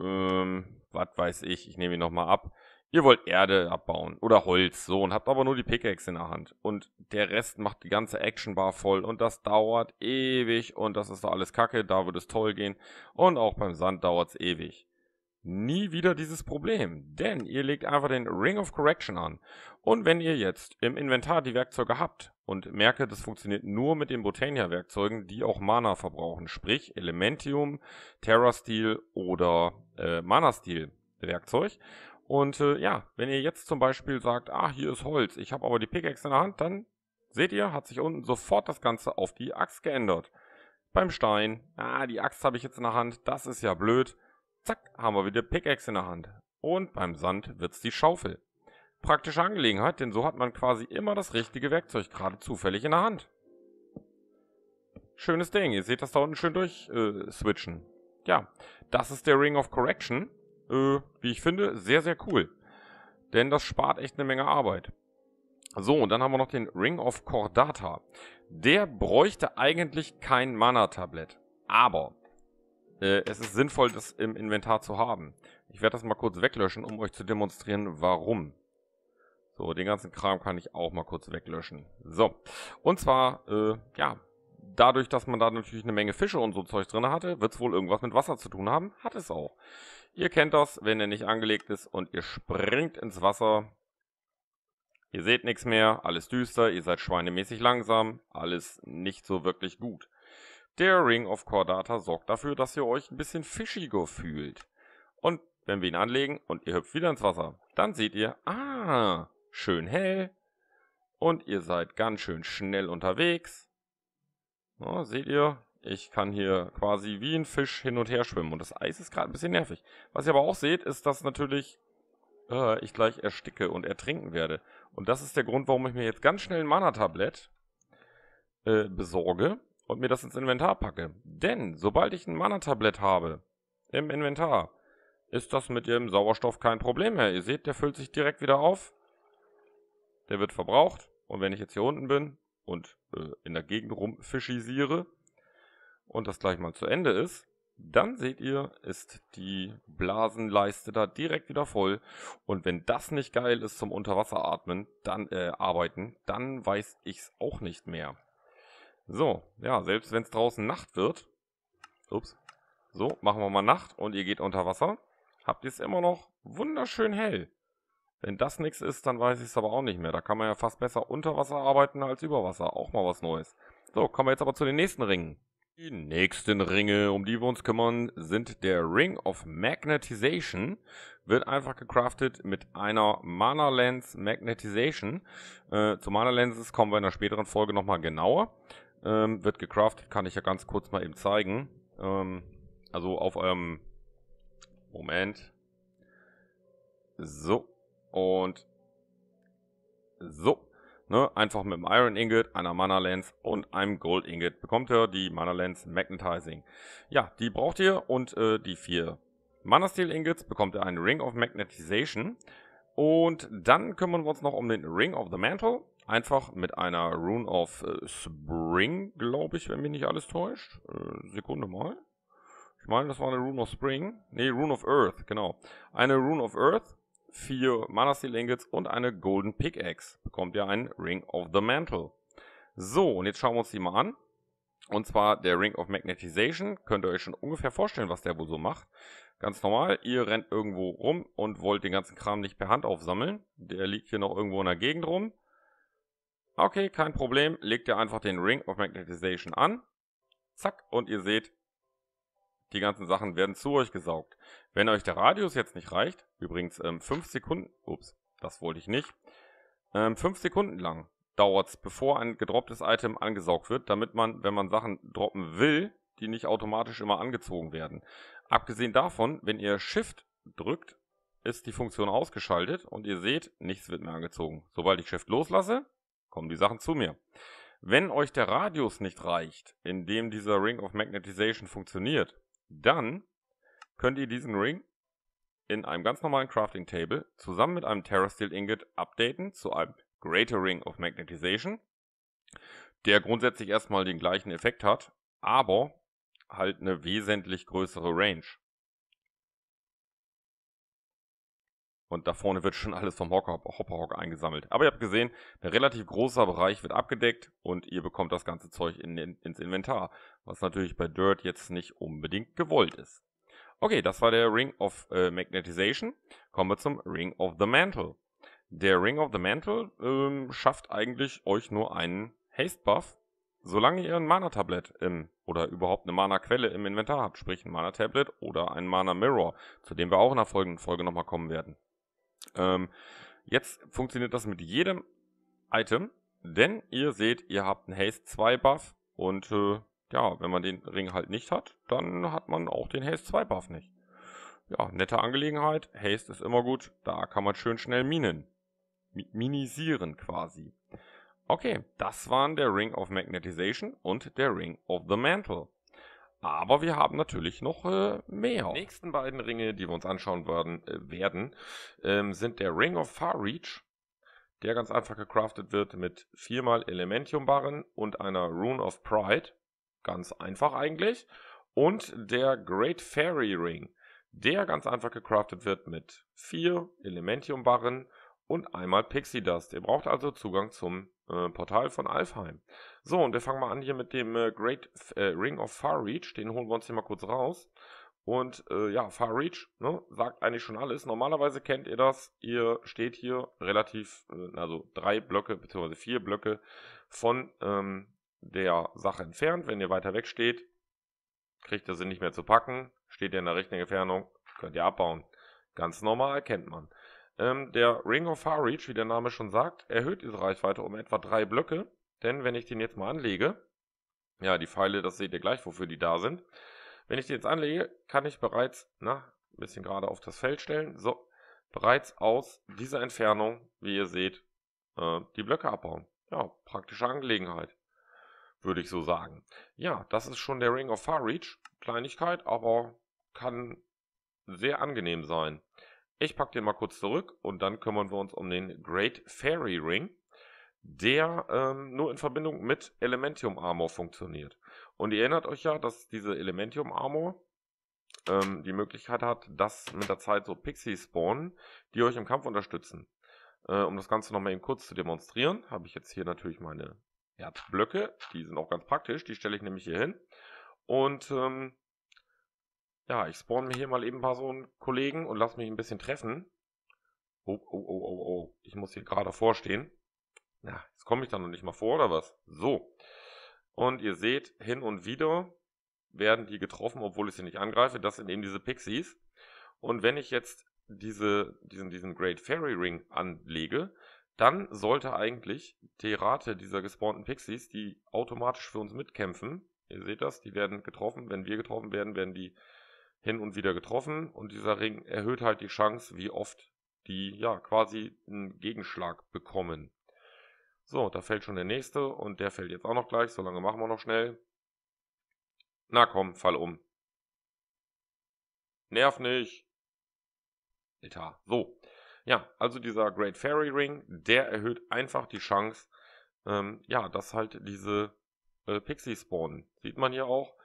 ähm, was weiß ich, ich nehme ihn nochmal ab. Ihr wollt Erde abbauen oder Holz, so, und habt aber nur die Pickaxe in der Hand. Und der Rest macht die ganze Actionbar voll und das dauert ewig und das ist doch alles Kacke, da würde es toll gehen. Und auch beim Sand dauert es ewig nie wieder dieses Problem, denn ihr legt einfach den Ring of Correction an. Und wenn ihr jetzt im Inventar die Werkzeuge habt und merke, das funktioniert nur mit den Botania-Werkzeugen, die auch Mana verbrauchen, sprich Elementium, Terra-Steel oder äh, Mana-Steel-Werkzeug. Und äh, ja, wenn ihr jetzt zum Beispiel sagt, ah, hier ist Holz, ich habe aber die Pickaxe in der Hand, dann seht ihr, hat sich unten sofort das Ganze auf die Axt geändert. Beim Stein, ah, die Axt habe ich jetzt in der Hand, das ist ja blöd. Zack, haben wir wieder Pickaxe in der Hand. Und beim Sand wird's die Schaufel. Praktische Angelegenheit, denn so hat man quasi immer das richtige Werkzeug gerade zufällig in der Hand. Schönes Ding. Ihr seht das da unten schön durch äh, switchen. Ja, das ist der Ring of Correction. Äh, wie ich finde, sehr, sehr cool. Denn das spart echt eine Menge Arbeit. So, und dann haben wir noch den Ring of Cordata. Der bräuchte eigentlich kein Mana-Tablett. Aber äh, es ist sinnvoll, das im Inventar zu haben. Ich werde das mal kurz weglöschen, um euch zu demonstrieren, warum. So, den ganzen Kram kann ich auch mal kurz weglöschen. So, und zwar, äh, ja, dadurch, dass man da natürlich eine Menge Fische und so Zeug drin hatte, wird es wohl irgendwas mit Wasser zu tun haben. Hat es auch. Ihr kennt das, wenn er nicht angelegt ist und ihr springt ins Wasser. Ihr seht nichts mehr, alles düster, ihr seid schweinemäßig langsam, alles nicht so wirklich gut. Der Ring of Chordata sorgt dafür, dass ihr euch ein bisschen fischiger fühlt. Und wenn wir ihn anlegen und ihr hüpft wieder ins Wasser, dann seht ihr, ah, schön hell. Und ihr seid ganz schön schnell unterwegs. Ja, seht ihr, ich kann hier quasi wie ein Fisch hin und her schwimmen. Und das Eis ist gerade ein bisschen nervig. Was ihr aber auch seht, ist, dass natürlich äh, ich gleich ersticke und ertrinken werde. Und das ist der Grund, warum ich mir jetzt ganz schnell ein Mana-Tablett äh, besorge und mir das ins Inventar packe. Denn sobald ich ein Mana-Tablett habe im Inventar, ist das mit dem Sauerstoff kein Problem mehr. Ihr seht, der füllt sich direkt wieder auf. Der wird verbraucht. Und wenn ich jetzt hier unten bin und äh, in der Gegend rumfischisiere und das gleich mal zu Ende ist, dann seht ihr, ist die Blasenleiste da direkt wieder voll. Und wenn das nicht geil ist zum Unterwasseratmen, dann äh, arbeiten, dann weiß ich's auch nicht mehr. So, ja, selbst wenn es draußen Nacht wird, ups, so, machen wir mal Nacht und ihr geht unter Wasser, habt ihr es immer noch wunderschön hell. Wenn das nichts ist, dann weiß ich es aber auch nicht mehr. Da kann man ja fast besser unter Wasser arbeiten als über Wasser. Auch mal was Neues. So, kommen wir jetzt aber zu den nächsten Ringen. Die nächsten Ringe, um die wir uns kümmern, sind der Ring of Magnetization. Wird einfach gecraftet mit einer Mana Lens Magnetization. Äh, zu Mana Lenses kommen wir in der späteren Folge nochmal genauer ähm, wird gecraftet, kann ich ja ganz kurz mal eben zeigen. Ähm, also auf eurem Moment. So. Und so. Ne, einfach mit dem Iron Ingot, einer Mana Lens und einem Gold Ingot bekommt ihr die Mana Lens Magnetizing. Ja, die braucht ihr und äh, die vier Mana Steel Ingots bekommt ihr einen Ring of Magnetization. Und dann kümmern wir uns noch um den Ring of the Mantle einfach mit einer Rune of äh, Spring, glaube ich, wenn mich nicht alles täuscht. Äh, Sekunde mal. Ich meine, das war eine Rune of Spring. Ne, Rune of Earth, genau. Eine Rune of Earth, vier Mana Steel Ingots und eine Golden Pickaxe. Bekommt ihr einen Ring of the Mantle. So, und jetzt schauen wir uns die mal an. Und zwar der Ring of Magnetization. Könnt ihr euch schon ungefähr vorstellen, was der wohl so macht. Ganz normal, ihr rennt irgendwo rum und wollt den ganzen Kram nicht per Hand aufsammeln. Der liegt hier noch irgendwo in der Gegend rum. Okay, kein Problem. Legt ihr einfach den Ring of Magnetization an. Zack, und ihr seht, die ganzen Sachen werden zu euch gesaugt. Wenn euch der Radius jetzt nicht reicht, übrigens 5 ähm, Sekunden, ups, das wollte ich nicht, 5 ähm, Sekunden lang dauert es, bevor ein gedropptes Item angesaugt wird, damit man, wenn man Sachen droppen will, die nicht automatisch immer angezogen werden. Abgesehen davon, wenn ihr Shift drückt, ist die Funktion ausgeschaltet und ihr seht, nichts wird mehr angezogen. Sobald ich Shift loslasse, kommen die Sachen zu mir. Wenn euch der Radius nicht reicht, in dem dieser Ring of Magnetization funktioniert, dann könnt ihr diesen Ring in einem ganz normalen Crafting Table zusammen mit einem Terra Steel Ingot updaten zu einem Greater Ring of Magnetization, der grundsätzlich erstmal den gleichen Effekt hat, aber halt eine wesentlich größere Range. Und da vorne wird schon alles vom Hopperhock eingesammelt. Aber ihr habt gesehen, ein relativ großer Bereich wird abgedeckt und ihr bekommt das ganze Zeug in, in, ins Inventar. Was natürlich bei Dirt jetzt nicht unbedingt gewollt ist. Okay, das war der Ring of äh, Magnetization. Kommen wir zum Ring of the Mantle. Der Ring of the Mantle ähm, schafft eigentlich euch nur einen Haste-Buff, solange ihr ein Mana-Tablet oder überhaupt eine Mana-Quelle im Inventar habt, sprich ein Mana-Tablet oder ein Mana-Mirror, zu dem wir auch in der folgenden Folge nochmal kommen werden. Ähm, jetzt funktioniert das mit jedem Item, denn ihr seht, ihr habt einen Haste 2 Buff und äh, ja, wenn man den Ring halt nicht hat, dann hat man auch den Haste 2 Buff nicht. Ja, nette Angelegenheit. Haste ist immer gut. Da kann man schön schnell minen. minisieren quasi. Okay, das waren der Ring of Magnetization und der Ring of the Mantle. Aber wir haben natürlich noch äh, mehr. Die nächsten beiden Ringe, die wir uns anschauen werden, äh, werden ähm, sind der Ring of Far Reach, der ganz einfach gecraftet wird mit viermal Elementium-Barren und einer Rune of Pride. Ganz einfach eigentlich. Und der Great Fairy Ring, der ganz einfach gecraftet wird mit vier Elementium-Barren, und einmal Pixie Dust. Ihr braucht also Zugang zum äh, Portal von Alfheim. So, und wir fangen mal an hier mit dem äh, Great äh, Ring of Far Reach. Den holen wir uns hier mal kurz raus. Und äh, ja, Far Reach ne, sagt eigentlich schon alles. Normalerweise kennt ihr das. Ihr steht hier relativ, äh, also drei Blöcke bzw. vier Blöcke von ähm, der Sache entfernt. Wenn ihr weiter weg steht, kriegt ihr sie nicht mehr zu packen. Steht ihr in der richtigen Entfernung, könnt ihr abbauen. Ganz normal kennt man. Ähm, der Ring of Far Reach, wie der Name schon sagt, erhöht diese Reichweite um etwa drei Blöcke. Denn wenn ich den jetzt mal anlege, ja, die Pfeile, das seht ihr gleich, wofür die da sind. Wenn ich die jetzt anlege, kann ich bereits, na, ein bisschen gerade auf das Feld stellen, so, bereits aus dieser Entfernung, wie ihr seht, äh, die Blöcke abbauen. Ja, praktische Angelegenheit, würde ich so sagen. Ja, das ist schon der Ring of Far Reach. Kleinigkeit, aber kann sehr angenehm sein. Ich packe den mal kurz zurück und dann kümmern wir uns um den Great Fairy Ring, der ähm, nur in Verbindung mit Elementium Armor funktioniert. Und ihr erinnert euch ja, dass diese Elementium Armor ähm, die Möglichkeit hat, dass mit der Zeit so Pixies spawnen, die euch im Kampf unterstützen. Äh, um das Ganze nochmal eben kurz zu demonstrieren, habe ich jetzt hier natürlich meine Erdblöcke. Die sind auch ganz praktisch, die stelle ich nämlich hier hin. Und ähm, ja, ich spawn mir hier mal eben ein paar so einen Kollegen und lass mich ein bisschen treffen. Oh, oh, oh, oh, oh. Ich muss hier gerade vorstehen. Na, jetzt komme ich da noch nicht mal vor, oder was? So. Und ihr seht, hin und wieder werden die getroffen, obwohl ich sie nicht angreife. Das sind eben diese Pixies. Und wenn ich jetzt diese, diesen, diesen Great Fairy Ring anlege, dann sollte eigentlich die Rate dieser gespawnten Pixies, die automatisch für uns mitkämpfen, ihr seht das, die werden getroffen. Wenn wir getroffen werden, werden die hin und wieder getroffen und dieser Ring erhöht halt die Chance, wie oft die ja quasi einen Gegenschlag bekommen. So, da fällt schon der nächste und der fällt jetzt auch noch gleich, solange machen wir noch schnell. Na komm, fall um. Nerv nicht. Etat. So. Ja, also dieser Great Fairy Ring, der erhöht einfach die Chance, ähm, ja, dass halt diese äh, Pixie spawnen. Sieht man hier auch.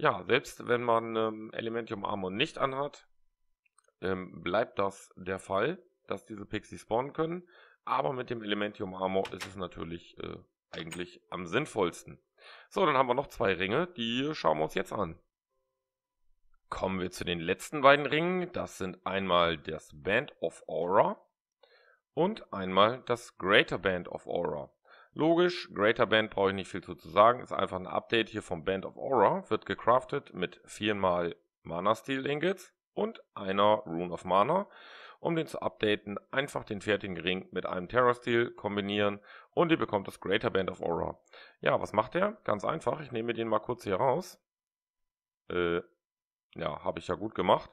Ja, selbst wenn man ähm, Elementium Armor nicht anhat, ähm, bleibt das der Fall, dass diese Pixie spawnen können. Aber mit dem Elementium Armor ist es natürlich äh, eigentlich am sinnvollsten. So, dann haben wir noch zwei Ringe, die schauen wir uns jetzt an. Kommen wir zu den letzten beiden Ringen. Das sind einmal das Band of Aura und einmal das Greater Band of Aura. Logisch, Greater Band brauche ich nicht viel zu sagen, ist einfach ein Update hier vom Band of Aura, wird gecraftet mit viermal Mana Steel Ingots und einer Rune of Mana. Um den zu updaten, einfach den fertigen Ring mit einem Terra Steel kombinieren und ihr bekommt das Greater Band of Aura. Ja, was macht der? Ganz einfach, ich nehme den mal kurz hier raus. Äh, ja, habe ich ja gut gemacht.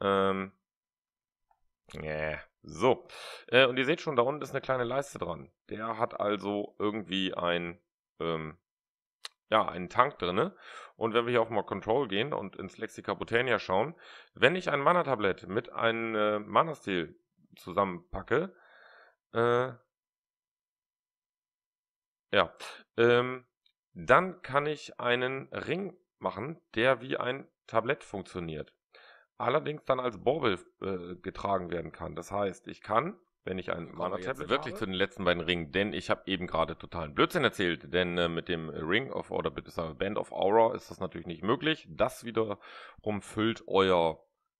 Ähm, yeah. So, äh, und ihr seht schon, da unten ist eine kleine Leiste dran. Der hat also irgendwie ein, ähm, ja, einen Tank drinne. Und wenn wir hier auf mal Control gehen und ins Lexica Botania schauen, wenn ich ein Mana-Tablett mit einem äh, Mana-Stil zusammenpacke, äh, ja, ähm, dann kann ich einen Ring machen, der wie ein Tablett funktioniert allerdings dann als Borbel äh, getragen werden kann. Das heißt, ich kann, wenn ich ein Mana Tablet wirklich habe, zu den letzten beiden Ringen, denn ich habe eben gerade totalen Blödsinn erzählt, denn äh, mit dem Ring of oder beziehungsweise Band of Aura ist das natürlich nicht möglich. Das wiederum füllt euer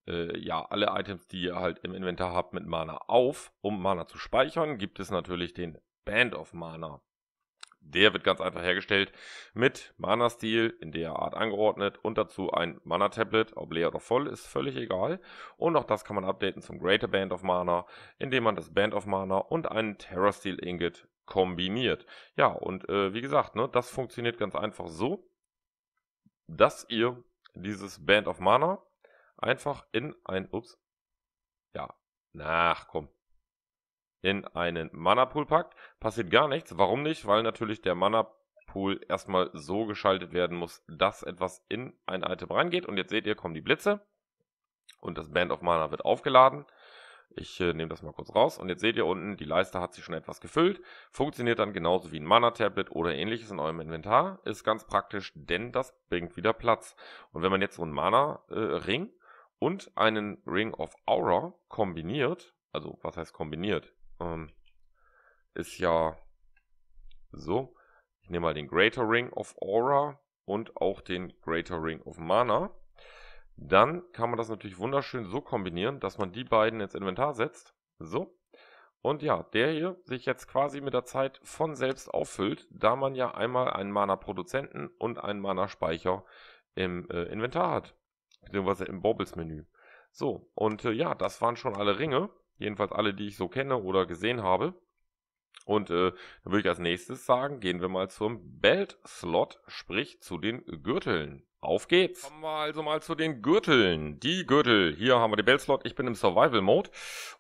äh, ja, alle Items, die ihr halt im Inventar habt, mit Mana auf. Um Mana zu speichern, gibt es natürlich den Band of Mana. Der wird ganz einfach hergestellt mit Mana-Stil in der Art angeordnet und dazu ein Mana-Tablet, ob leer oder voll, ist völlig egal. Und auch das kann man updaten zum Greater Band of Mana, indem man das Band of Mana und einen terra stil ingot kombiniert. Ja, und äh, wie gesagt, ne, das funktioniert ganz einfach so, dass ihr dieses Band of Mana einfach in ein, ups, ja, nach, komm, in einen Mana-Pool packt, passiert gar nichts. Warum nicht? Weil natürlich der Mana-Pool erstmal so geschaltet werden muss, dass etwas in ein Item reingeht. Und jetzt seht ihr, kommen die Blitze und das Band of Mana wird aufgeladen. Ich äh, nehme das mal kurz raus und jetzt seht ihr unten, die Leiste hat sich schon etwas gefüllt. Funktioniert dann genauso wie ein Mana-Tablet oder ähnliches in eurem Inventar. Ist ganz praktisch, denn das bringt wieder Platz. Und wenn man jetzt so einen Mana-Ring äh, und einen Ring of Aura kombiniert, also was heißt kombiniert? Ähm, ist ja so. Ich nehme mal den Greater Ring of Aura und auch den Greater Ring of Mana. Dann kann man das natürlich wunderschön so kombinieren, dass man die beiden ins Inventar setzt. So. Und ja, der hier sich jetzt quasi mit der Zeit von selbst auffüllt, da man ja einmal einen Mana-Produzenten und einen Mana-Speicher im äh, Inventar hat. Beziehungsweise im bobbles menü So, und äh, ja, das waren schon alle Ringe. Jedenfalls alle, die ich so kenne oder gesehen habe. Und äh, dann würde ich als nächstes sagen, gehen wir mal zum Belt-Slot, sprich zu den Gürteln. Auf geht's. Kommen wir also mal zu den Gürteln. Die Gürtel. Hier haben wir den belt slot Ich bin im Survival-Mode.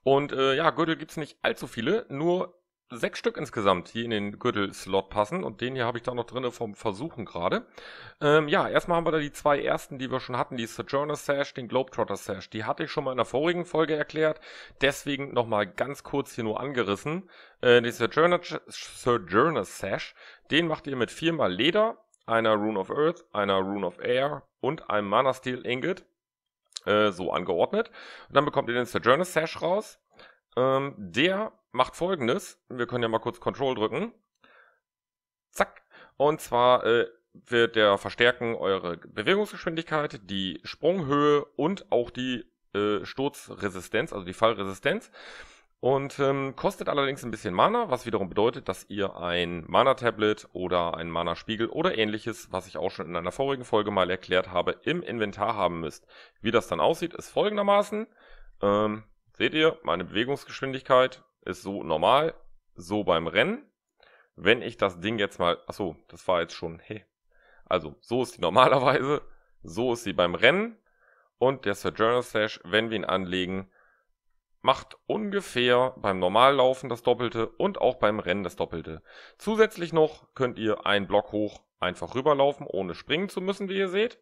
Und äh, ja, Gürtel gibt es nicht allzu viele. Nur sechs Stück insgesamt, die in den Gürtelslot passen. Und den hier habe ich da noch drin vom Versuchen gerade. Ähm, ja, erstmal haben wir da die zwei ersten, die wir schon hatten. Die Sojourner Sash, den Globetrotter Sash. Die hatte ich schon mal in der vorigen Folge erklärt. Deswegen nochmal ganz kurz hier nur angerissen. Äh, den Sojourner, Sojourner Sash, den macht ihr mit viermal Leder, einer Rune of Earth, einer Rune of Air und einem Mana Steel Ingot. Äh, so angeordnet. Und dann bekommt ihr den Sojourner Sash raus. Ähm, der macht folgendes. Wir können ja mal kurz Control drücken. Zack. Und zwar äh, wird der verstärken eure Bewegungsgeschwindigkeit, die Sprunghöhe und auch die äh, Sturzresistenz, also die Fallresistenz. Und ähm, kostet allerdings ein bisschen Mana, was wiederum bedeutet, dass ihr ein Mana-Tablet oder ein Mana-Spiegel oder ähnliches, was ich auch schon in einer vorigen Folge mal erklärt habe, im Inventar haben müsst. Wie das dann aussieht, ist folgendermaßen. Ähm, seht ihr, meine Bewegungsgeschwindigkeit ist so normal, so beim Rennen. Wenn ich das Ding jetzt mal, achso, das war jetzt schon, hey. Also, so ist die normalerweise, so ist sie beim Rennen und der Sojourner Slash, wenn wir ihn anlegen, macht ungefähr beim Normallaufen das Doppelte und auch beim Rennen das Doppelte. Zusätzlich noch könnt ihr einen Block hoch einfach rüberlaufen, ohne springen zu müssen, wie ihr seht.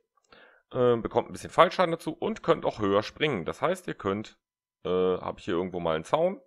Äh, bekommt ein bisschen Fallschaden dazu und könnt auch höher springen. Das heißt, ihr könnt, äh, habe ich hier irgendwo mal einen Zaun,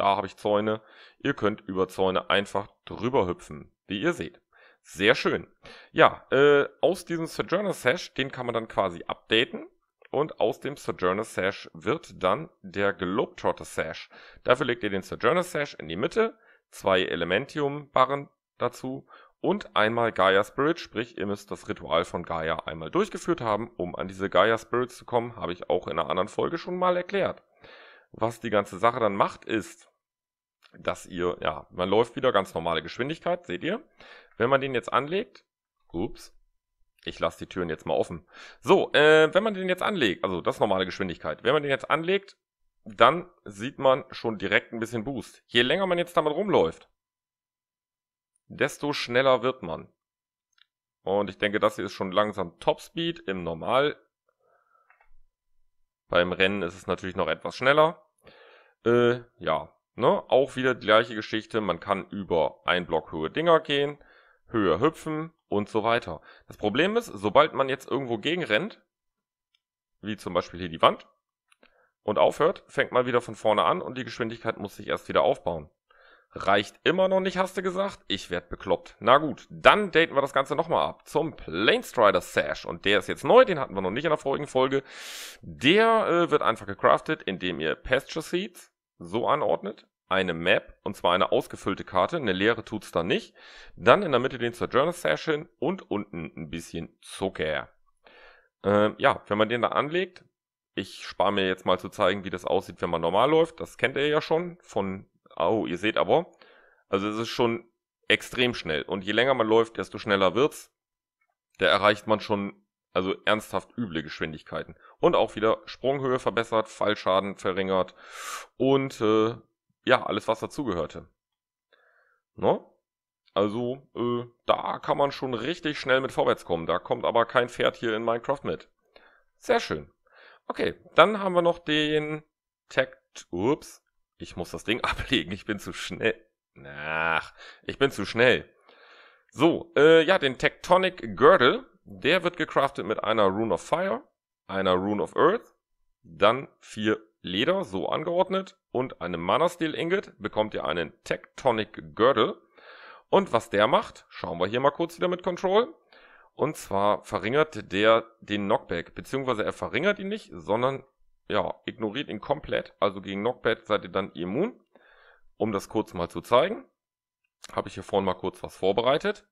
da habe ich Zäune. Ihr könnt über Zäune einfach drüber hüpfen, wie ihr seht. Sehr schön. Ja, äh, aus diesem Sojourner Sash, den kann man dann quasi updaten. Und aus dem Sojourner Sash wird dann der Globetrotter Sash. Dafür legt ihr den Sojourner Sash in die Mitte, zwei Elementium-Barren dazu und einmal Gaia Spirit, sprich ihr müsst das Ritual von Gaia einmal durchgeführt haben, um an diese Gaia Spirits zu kommen, habe ich auch in einer anderen Folge schon mal erklärt. Was die ganze Sache dann macht ist, dass ihr, ja, man läuft wieder ganz normale Geschwindigkeit, seht ihr. Wenn man den jetzt anlegt, ups, ich lasse die Türen jetzt mal offen. So, äh, wenn man den jetzt anlegt, also das ist normale Geschwindigkeit, wenn man den jetzt anlegt, dann sieht man schon direkt ein bisschen Boost. Je länger man jetzt damit rumläuft, desto schneller wird man. Und ich denke, das hier ist schon langsam Topspeed im Normal. Beim Rennen ist es natürlich noch etwas schneller. Äh, ja, Ne? Auch wieder die gleiche Geschichte, man kann über ein Block Höhe Dinger gehen, höher hüpfen und so weiter. Das Problem ist, sobald man jetzt irgendwo gegenrennt, wie zum Beispiel hier die Wand, und aufhört, fängt man wieder von vorne an und die Geschwindigkeit muss sich erst wieder aufbauen. Reicht immer noch nicht, hast du gesagt? Ich werd bekloppt. Na gut, dann daten wir das Ganze nochmal ab zum Planestrider Sash. Und der ist jetzt neu, den hatten wir noch nicht in der vorigen Folge. Der äh, wird einfach gecraftet, indem ihr Pasture Seeds so anordnet eine Map, und zwar eine ausgefüllte Karte, eine leere tut's dann nicht. Dann in der Mitte den zur Journal Session und unten ein bisschen Zucker. Ähm, ja, wenn man den da anlegt, ich spare mir jetzt mal zu zeigen, wie das aussieht, wenn man normal läuft. Das kennt ihr ja schon von, oh, ihr seht aber. Also es ist schon extrem schnell. Und je länger man läuft, desto schneller wird's. Da erreicht man schon also ernsthaft üble Geschwindigkeiten. Und auch wieder Sprunghöhe verbessert, Fallschaden verringert und äh, ja, alles, was dazugehörte. Ne? Also, äh, da kann man schon richtig schnell mit vorwärts kommen. Da kommt aber kein Pferd hier in Minecraft mit. Sehr schön. Okay, dann haben wir noch den Takt. Ups, ich muss das Ding ablegen. Ich bin zu schnell. Ach, ich bin zu schnell. So, äh, ja, den Tectonic Girdle. Der wird gecraftet mit einer Rune of Fire, einer Rune of Earth, dann vier Leder so angeordnet und einem Mana Steel Ingot bekommt ihr einen Tectonic Gürtel. Und was der macht, schauen wir hier mal kurz wieder mit Control. Und zwar verringert der den Knockback, beziehungsweise er verringert ihn nicht, sondern ja, ignoriert ihn komplett. Also gegen Knockback seid ihr dann immun. Um das kurz mal zu zeigen, habe ich hier vorne mal kurz was vorbereitet.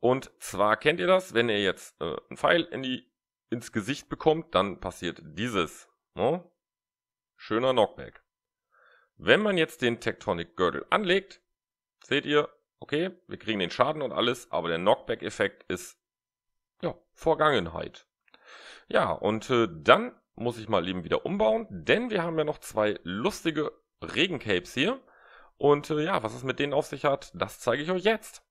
Und zwar kennt ihr das, wenn ihr jetzt äh, einen Pfeil in die, ins Gesicht bekommt, dann passiert dieses. Ne? schöner Knockback. Wenn man jetzt den Tectonic Gürtel anlegt, seht ihr, okay, wir kriegen den Schaden und alles, aber der Knockback-Effekt ist ja, Vergangenheit. Ja, und äh, dann muss ich mal eben wieder umbauen, denn wir haben ja noch zwei lustige Regencapes hier. Und äh, ja, was es mit denen auf sich hat, das zeige ich euch jetzt.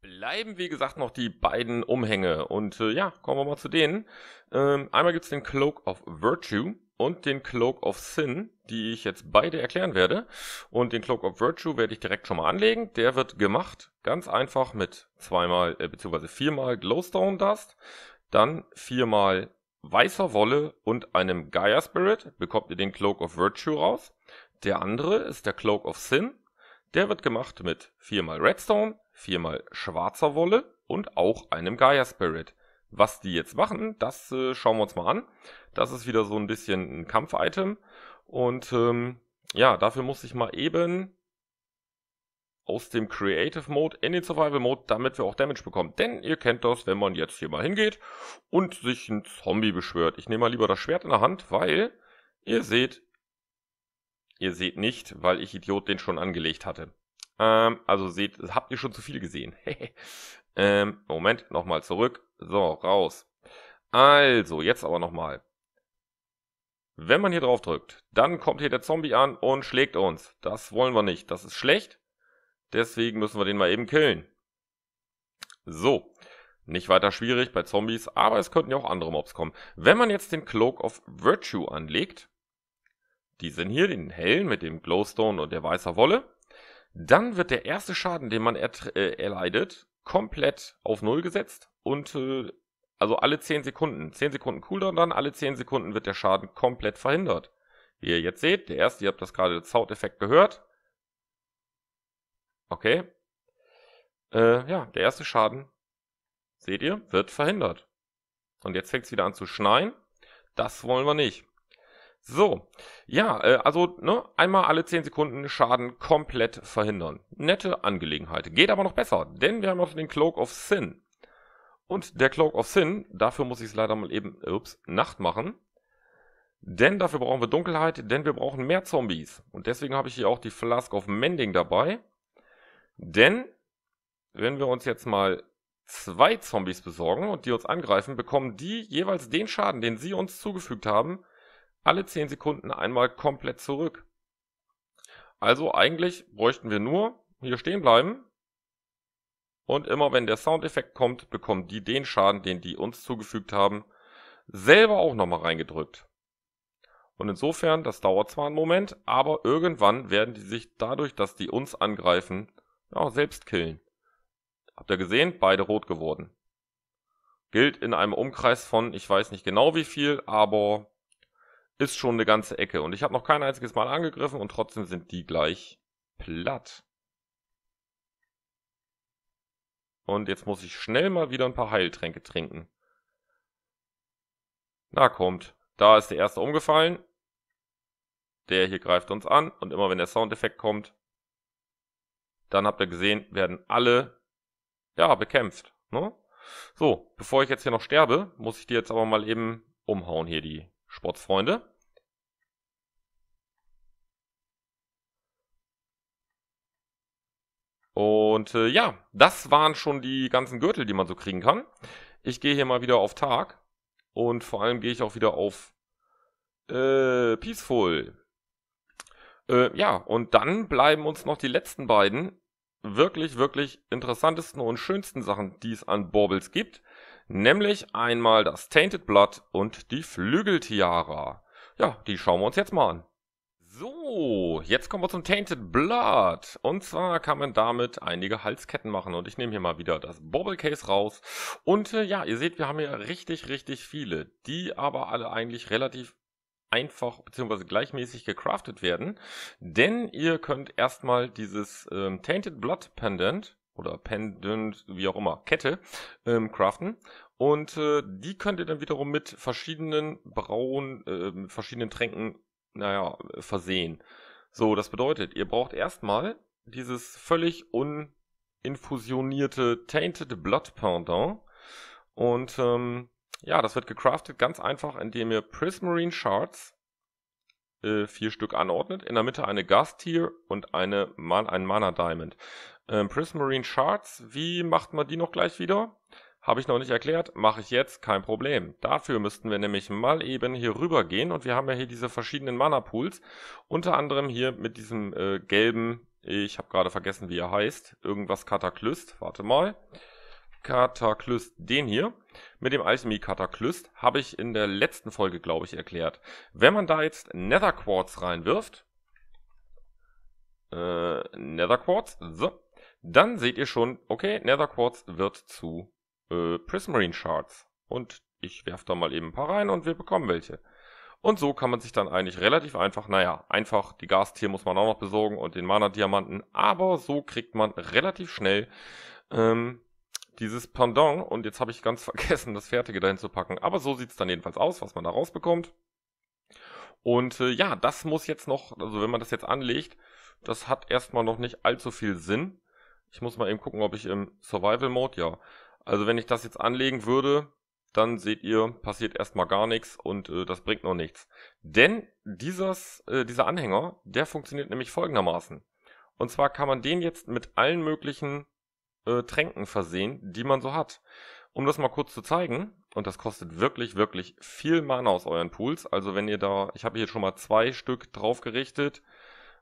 Bleiben, wie gesagt, noch die beiden Umhänge. Und äh, ja, kommen wir mal zu denen. Ähm, einmal gibt es den Cloak of Virtue und den Cloak of Sin, die ich jetzt beide erklären werde. Und den Cloak of Virtue werde ich direkt schon mal anlegen. Der wird gemacht ganz einfach mit zweimal äh, bzw. viermal Glowstone Dust, dann viermal weißer Wolle und einem Gaia Spirit bekommt ihr den Cloak of Virtue raus. Der andere ist der Cloak of Sin. Der wird gemacht mit viermal Redstone, viermal schwarzer Wolle und auch einem Gaia Spirit. Was die jetzt machen, das äh, schauen wir uns mal an. Das ist wieder so ein bisschen ein Kampf-Item. Und ähm, ja, dafür muss ich mal eben aus dem Creative Mode in den Survival Mode, damit wir auch Damage bekommen. Denn ihr kennt das, wenn man jetzt hier mal hingeht und sich ein Zombie beschwört. Ich nehme mal lieber das Schwert in der Hand, weil ihr seht, ihr seht nicht, weil ich Idiot den schon angelegt hatte. Ähm, also seht, habt ihr schon zu viel gesehen. ähm, Moment, nochmal zurück. So, raus. Also, jetzt aber nochmal. Wenn man hier drauf drückt, dann kommt hier der Zombie an und schlägt uns. Das wollen wir nicht. Das ist schlecht. Deswegen müssen wir den mal eben killen. So. Nicht weiter schwierig bei Zombies, aber es könnten ja auch andere Mobs kommen. Wenn man jetzt den Cloak of Virtue anlegt, die sind hier, den hellen mit dem Glowstone und der weißer Wolle, dann wird der erste Schaden, den man äh, erleidet, komplett auf Null gesetzt und äh, also alle 10 Sekunden. 10 Sekunden Cooldown dann, alle 10 Sekunden wird der Schaden komplett verhindert. Wie ihr jetzt seht, der erste, ihr habt das gerade Soundeffekt gehört. Okay. Äh, ja, der erste Schaden, seht ihr, wird verhindert. Und jetzt fängt es wieder an zu schneien. Das wollen wir nicht. So, ja, äh, also ne, einmal alle 10 Sekunden Schaden komplett verhindern. Nette Angelegenheit. Geht aber noch besser, denn wir haben noch den Cloak of Sin. Und der Cloak of Sin, dafür muss ich es leider mal eben, ups, Nacht machen. Denn dafür brauchen wir Dunkelheit, denn wir brauchen mehr Zombies. Und deswegen habe ich hier auch die Flask of Mending dabei. Denn, wenn wir uns jetzt mal zwei Zombies besorgen und die uns angreifen, bekommen die jeweils den Schaden, den sie uns zugefügt haben, alle 10 Sekunden einmal komplett zurück. Also eigentlich bräuchten wir nur hier stehen bleiben und immer wenn der Soundeffekt kommt, bekommen die den Schaden, den die uns zugefügt haben, selber auch nochmal reingedrückt. Und insofern, das dauert zwar einen Moment, aber irgendwann werden die sich dadurch, dass die uns angreifen, ja, selbst killen. Habt ihr gesehen? Beide rot geworden. Gilt in einem Umkreis von, ich weiß nicht genau wie viel, aber ist schon eine ganze Ecke. Und ich habe noch kein einziges Mal angegriffen und trotzdem sind die gleich platt. Und jetzt muss ich schnell mal wieder ein paar Heiltränke trinken. Na kommt, da ist der erste umgefallen. Der hier greift uns an und immer wenn der Soundeffekt kommt, dann habt ihr gesehen, werden alle ja bekämpft. Ne? So, bevor ich jetzt hier noch sterbe, muss ich die jetzt aber mal eben umhauen hier, die Sportfreunde. Und äh, ja, das waren schon die ganzen Gürtel, die man so kriegen kann. Ich gehe hier mal wieder auf Tag und vor allem gehe ich auch wieder auf äh, Peaceful. Äh, ja, und dann bleiben uns noch die letzten beiden wirklich, wirklich interessantesten und schönsten Sachen, die es an Baubles gibt nämlich einmal das Tainted Blood und die Flügeltiara. Ja, die schauen wir uns jetzt mal an. So, jetzt kommen wir zum Tainted Blood. Und zwar kann man damit einige Halsketten machen. Und ich nehme hier mal wieder das Bubble Case raus. Und äh, ja, ihr seht, wir haben hier richtig, richtig viele, die aber alle eigentlich relativ einfach bzw. gleichmäßig gecraftet werden. Denn ihr könnt erstmal dieses ähm, Tainted Blood Pendant oder Pendant, wie auch immer, Kette ähm, craften. Und äh, die könnt ihr dann wiederum mit verschiedenen Brauen, äh, mit verschiedenen Tränken, naja, versehen. So, das bedeutet, ihr braucht erstmal dieses völlig uninfusionierte Tainted Blood Pendant. Und ähm, ja, das wird gecraftet ganz einfach, indem ihr Prismarine Shards äh, vier Stück anordnet. In der Mitte eine Gas Tier und eine Man ein Mana Diamond. Ähm, Prismarine Shards, wie macht man die noch gleich wieder? Habe ich noch nicht erklärt, mache ich jetzt, kein Problem. Dafür müssten wir nämlich mal eben hier rüber gehen und wir haben ja hier diese verschiedenen Mana-Pools, unter anderem hier mit diesem äh, gelben, ich habe gerade vergessen, wie er heißt, irgendwas Kataklyst, warte mal. Kataklyst, den hier, mit dem Alchemie-Kataklyst, habe ich in der letzten Folge, glaube ich, erklärt. Wenn man da jetzt Nether Quartz reinwirft, äh, Nether Quartz, so, dann seht ihr schon, okay, Nether Quartz wird zu äh, Prismarine Shards. Und ich werfe da mal eben ein paar rein und wir bekommen welche. Und so kann man sich dann eigentlich relativ einfach, naja, einfach die Gastier muss man auch noch besorgen und den Mana-Diamanten, aber so kriegt man relativ schnell ähm, dieses Pendant. Und jetzt habe ich ganz vergessen, das Fertige dahin zu packen. Aber so sieht es dann jedenfalls aus, was man da rausbekommt. Und äh, ja, das muss jetzt noch, also wenn man das jetzt anlegt, das hat erstmal noch nicht allzu viel Sinn. Ich muss mal eben gucken, ob ich im Survival Mode, ja. Also wenn ich das jetzt anlegen würde, dann seht ihr, passiert erstmal gar nichts und äh, das bringt noch nichts. Denn dieses, äh, dieser Anhänger, der funktioniert nämlich folgendermaßen. Und zwar kann man den jetzt mit allen möglichen äh, Tränken versehen, die man so hat. Um das mal kurz zu zeigen, und das kostet wirklich, wirklich viel Mana aus euren Pools. Also wenn ihr da, ich habe hier schon mal zwei Stück drauf gerichtet,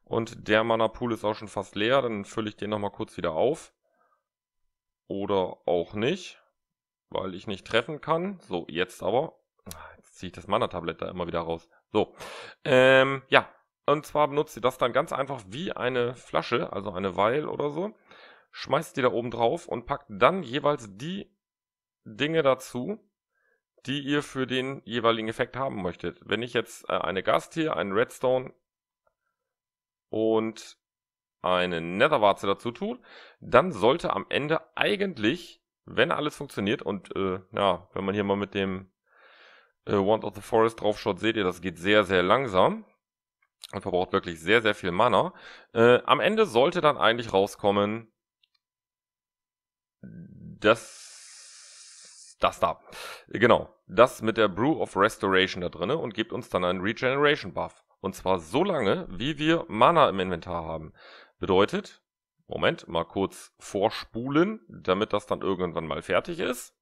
und der Mana-Pool ist auch schon fast leer, dann fülle ich den nochmal kurz wieder auf. Oder auch nicht, weil ich nicht treffen kann. So, jetzt aber. Ah, jetzt ziehe ich das Mana-Tablett da immer wieder raus. So, ähm, ja. Und zwar benutzt ihr das dann ganz einfach wie eine Flasche, also eine Weil oder so. Schmeißt die da oben drauf und packt dann jeweils die Dinge dazu, die ihr für den jeweiligen Effekt haben möchtet. Wenn ich jetzt äh, eine Gast hier, einen Redstone und eine Netherwarze dazu tut, dann sollte am Ende eigentlich, wenn alles funktioniert und äh, ja, wenn man hier mal mit dem äh, Wand of the Forest drauf schaut, seht ihr, das geht sehr, sehr langsam und verbraucht wirklich sehr, sehr viel Mana. Äh, am Ende sollte dann eigentlich rauskommen, dass das da. Genau. Das mit der Brew of Restoration da drinne und gibt uns dann einen Regeneration Buff. Und zwar so lange, wie wir Mana im Inventar haben. Bedeutet, Moment, mal kurz vorspulen, damit das dann irgendwann mal fertig ist.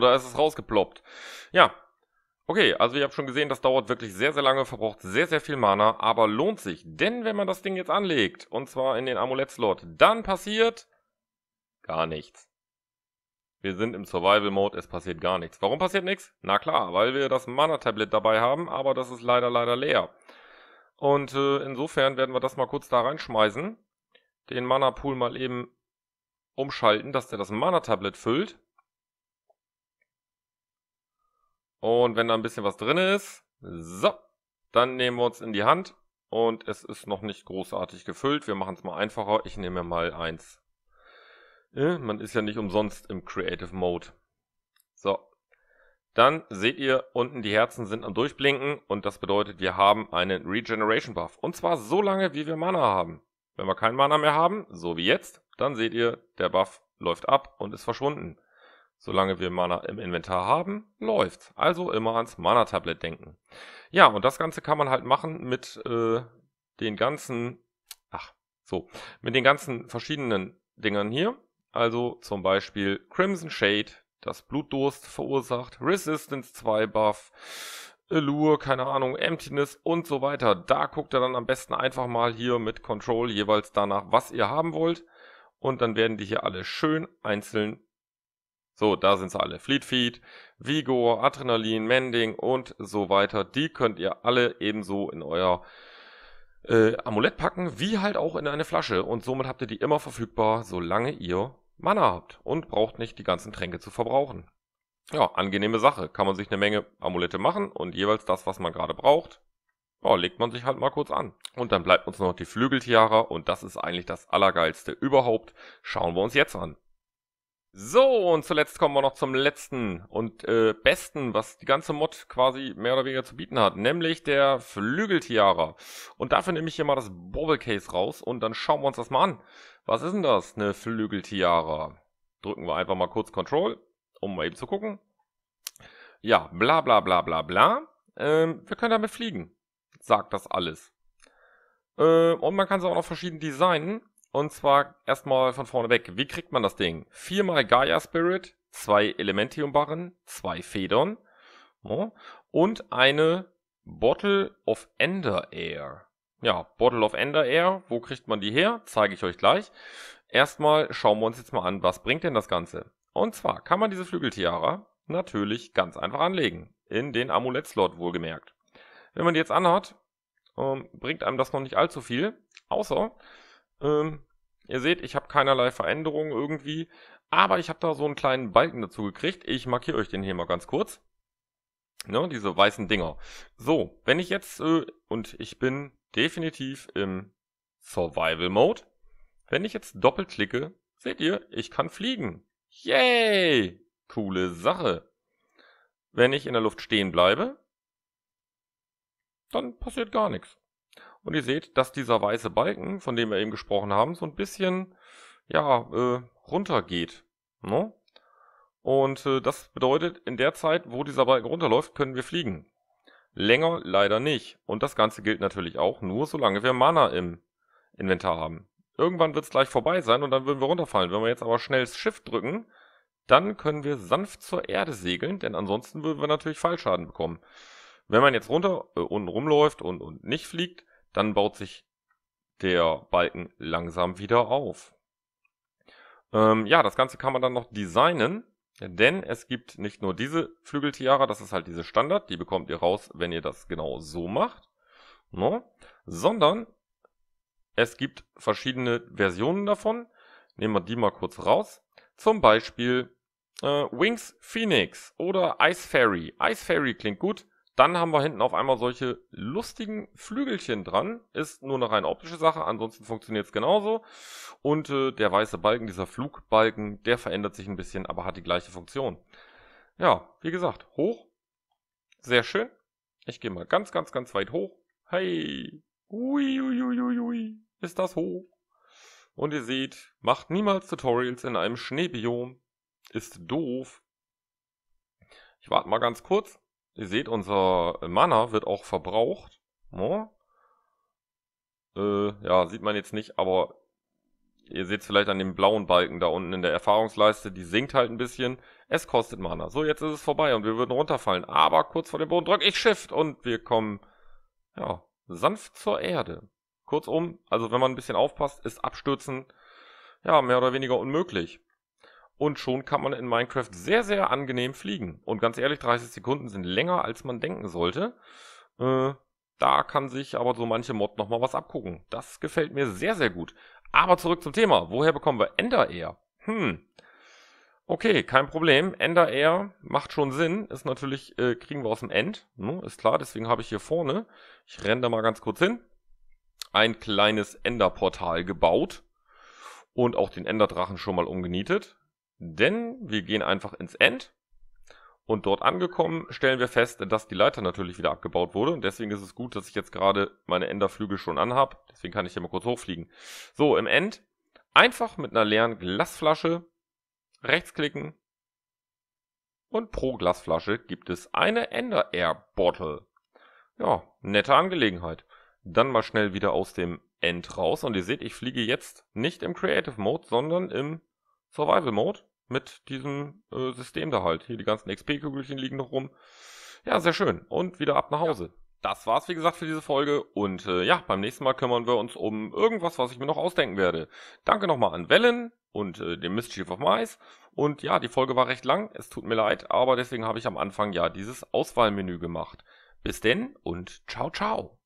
da ist es rausgeploppt. Ja. Okay, also ihr habt schon gesehen, das dauert wirklich sehr, sehr lange, verbraucht sehr, sehr viel Mana, aber lohnt sich. Denn wenn man das Ding jetzt anlegt, und zwar in den Amulett-Slot, dann passiert gar nichts. Wir sind im Survival-Mode, es passiert gar nichts. Warum passiert nichts? Na klar, weil wir das Mana-Tablet dabei haben, aber das ist leider, leider leer. Und äh, insofern werden wir das mal kurz da reinschmeißen, den Mana-Pool mal eben umschalten, dass der das Mana-Tablet füllt. Und wenn da ein bisschen was drin ist, so, dann nehmen wir uns in die Hand. Und es ist noch nicht großartig gefüllt. Wir machen es mal einfacher. Ich nehme mal eins. Ja, äh, man ist ja nicht umsonst im Creative Mode. So. Dann seht ihr, unten die Herzen sind am Durchblinken und das bedeutet, wir haben einen Regeneration Buff. Und zwar so lange, wie wir Mana haben. Wenn wir keinen Mana mehr haben, so wie jetzt, dann seht ihr, der Buff läuft ab und ist verschwunden. Solange wir Mana im Inventar haben, läuft's. Also immer ans Mana-Tablet denken. Ja, und das Ganze kann man halt machen mit äh, den ganzen, ach, so, mit den ganzen verschiedenen Dingern hier. Also zum Beispiel Crimson Shade, das Blutdurst verursacht, Resistance 2 Buff, Allure, keine Ahnung, Emptiness und so weiter. Da guckt ihr dann am besten einfach mal hier mit Control jeweils danach, was ihr haben wollt. Und dann werden die hier alle schön einzeln so, da sind sie alle. Fleet Feed, Vigor, Adrenalin, Mending und so weiter. Die könnt ihr alle ebenso in euer äh, Amulett packen, wie halt auch in eine Flasche. Und somit habt ihr die immer verfügbar, solange ihr Mana habt und braucht nicht die ganzen Tränke zu verbrauchen. Ja, angenehme Sache. Kann man sich eine Menge Amulette machen und jeweils das, was man gerade braucht, ja, legt man sich halt mal kurz an. Und dann bleibt uns noch die Flügeltiara und das ist eigentlich das Allergeilste überhaupt. Schauen wir uns jetzt an. So, und zuletzt kommen wir noch zum letzten und äh, besten, was die ganze Mod quasi mehr oder weniger zu bieten hat, nämlich der Flügeltiara. Und dafür nehme ich hier mal das Bobble Case raus und dann schauen wir uns das mal an. Was ist denn das, eine Flügeltiara? Drücken wir einfach mal kurz Control, um mal eben zu gucken. Ja, bla bla bla bla bla. Ähm, wir können damit fliegen, sagt das alles. Äh, und man kann sie auch noch verschieden designen. Und zwar erstmal von vorne weg. Wie kriegt man das Ding? Viermal Gaia Spirit, zwei Elementium Barren, zwei Federn und eine Bottle of Ender Air. Ja, Bottle of Ender Air. Wo kriegt man die her? Zeige ich euch gleich. Erstmal schauen wir uns jetzt mal an, was bringt denn das Ganze? Und zwar kann man diese Flügeltiara natürlich ganz einfach anlegen. In den Amulett-Slot wohlgemerkt. Wenn man die jetzt anhat, ähm, bringt einem das noch nicht allzu viel. Außer ähm, ihr seht, ich habe keinerlei Veränderungen irgendwie, aber ich habe da so einen kleinen Balken dazu gekriegt. Ich markiere euch den hier mal ganz kurz. Ne, diese weißen Dinger. So, wenn ich jetzt, äh, und ich bin definitiv im Survival Mode, wenn ich jetzt doppelt klicke, seht ihr, ich kann fliegen. Yay! Coole Sache. Wenn ich in der Luft stehen bleibe, dann passiert gar nichts. Und ihr seht, dass dieser weiße Balken, von dem wir eben gesprochen haben, so ein bisschen ja, äh, geht. Ne? Und äh, das bedeutet, in der Zeit, wo dieser Balken runterläuft, können wir fliegen. Länger leider nicht. Und das Ganze gilt natürlich auch nur, solange wir Mana im Inventar haben. Irgendwann wird es gleich vorbei sein und dann würden wir runterfallen. Wenn wir jetzt aber schnell das Shift drücken, dann können wir sanft zur Erde segeln, denn ansonsten würden wir natürlich Fallschaden bekommen. Wenn man jetzt runter äh, unten rumläuft und, und nicht fliegt, dann baut sich der Balken langsam wieder auf. Ähm, ja, das Ganze kann man dann noch designen, denn es gibt nicht nur diese Flügeltiara, das ist halt diese Standard, die bekommt ihr raus, wenn ihr das genau so macht, no? Ne? sondern es gibt verschiedene Versionen davon. Nehmen wir die mal kurz raus. Zum Beispiel äh, Wings Phoenix oder Ice Fairy. Ice Fairy klingt gut. Dann haben wir hinten auf einmal solche lustigen Flügelchen dran. Ist nur eine rein optische Sache, ansonsten funktioniert es genauso. Und äh, der weiße Balken, dieser Flugbalken, der verändert sich ein bisschen, aber hat die gleiche Funktion. Ja, wie gesagt, hoch. Sehr schön. Ich gehe mal ganz, ganz, ganz weit hoch. Hey, ui, ui, ui, ui, ist das hoch. Und ihr seht, macht niemals Tutorials in einem Schneebiom. Ist doof. Ich warte mal ganz kurz. Ihr seht, unser Mana wird auch verbraucht. No? Äh, ja, sieht man jetzt nicht, aber ihr seht es vielleicht an dem blauen Balken da unten in der Erfahrungsleiste, die sinkt halt ein bisschen. Es kostet Mana. So, jetzt ist es vorbei und wir würden runterfallen. Aber kurz vor dem Boden drücke ich Shift und wir kommen, ja, sanft zur Erde. Kurzum, also wenn man ein bisschen aufpasst, ist Abstürzen, ja, mehr oder weniger unmöglich. Und schon kann man in Minecraft sehr, sehr angenehm fliegen. Und ganz ehrlich, 30 Sekunden sind länger, als man denken sollte. Äh, da kann sich aber so manche Mod nochmal was abgucken. Das gefällt mir sehr, sehr gut. Aber zurück zum Thema. Woher bekommen wir Ender Air? Hm. Okay, kein Problem. Ender Air macht schon Sinn. Ist natürlich, äh, kriegen wir aus dem End. Hm, ist klar, deswegen habe ich hier vorne, ich renne da mal ganz kurz hin, ein kleines Ender-Portal gebaut und auch den Enderdrachen schon mal umgenietet. Denn wir gehen einfach ins End und dort angekommen stellen wir fest, dass die Leiter natürlich wieder abgebaut wurde. Und deswegen ist es gut, dass ich jetzt gerade meine Enderflügel schon anhab. Deswegen kann ich hier mal kurz hochfliegen. So, im End einfach mit einer leeren Glasflasche rechtsklicken. Und pro Glasflasche gibt es eine Ender Air Bottle. Ja, nette Angelegenheit. Dann mal schnell wieder aus dem End raus. Und ihr seht, ich fliege jetzt nicht im Creative Mode, sondern im Survival Mode mit diesem äh, System da halt. Hier die ganzen XP-Kügelchen liegen noch rum. Ja, sehr schön. Und wieder ab nach Hause. Ja. Das war's, wie gesagt, für diese Folge. Und äh, ja, beim nächsten Mal kümmern wir uns um irgendwas, was ich mir noch ausdenken werde. Danke nochmal an Wellen und äh, dem Mischief of Mice. Und ja, die Folge war recht lang. Es tut mir leid, aber deswegen habe ich am Anfang ja dieses Auswahlmenü gemacht. Bis denn und ciao, ciao.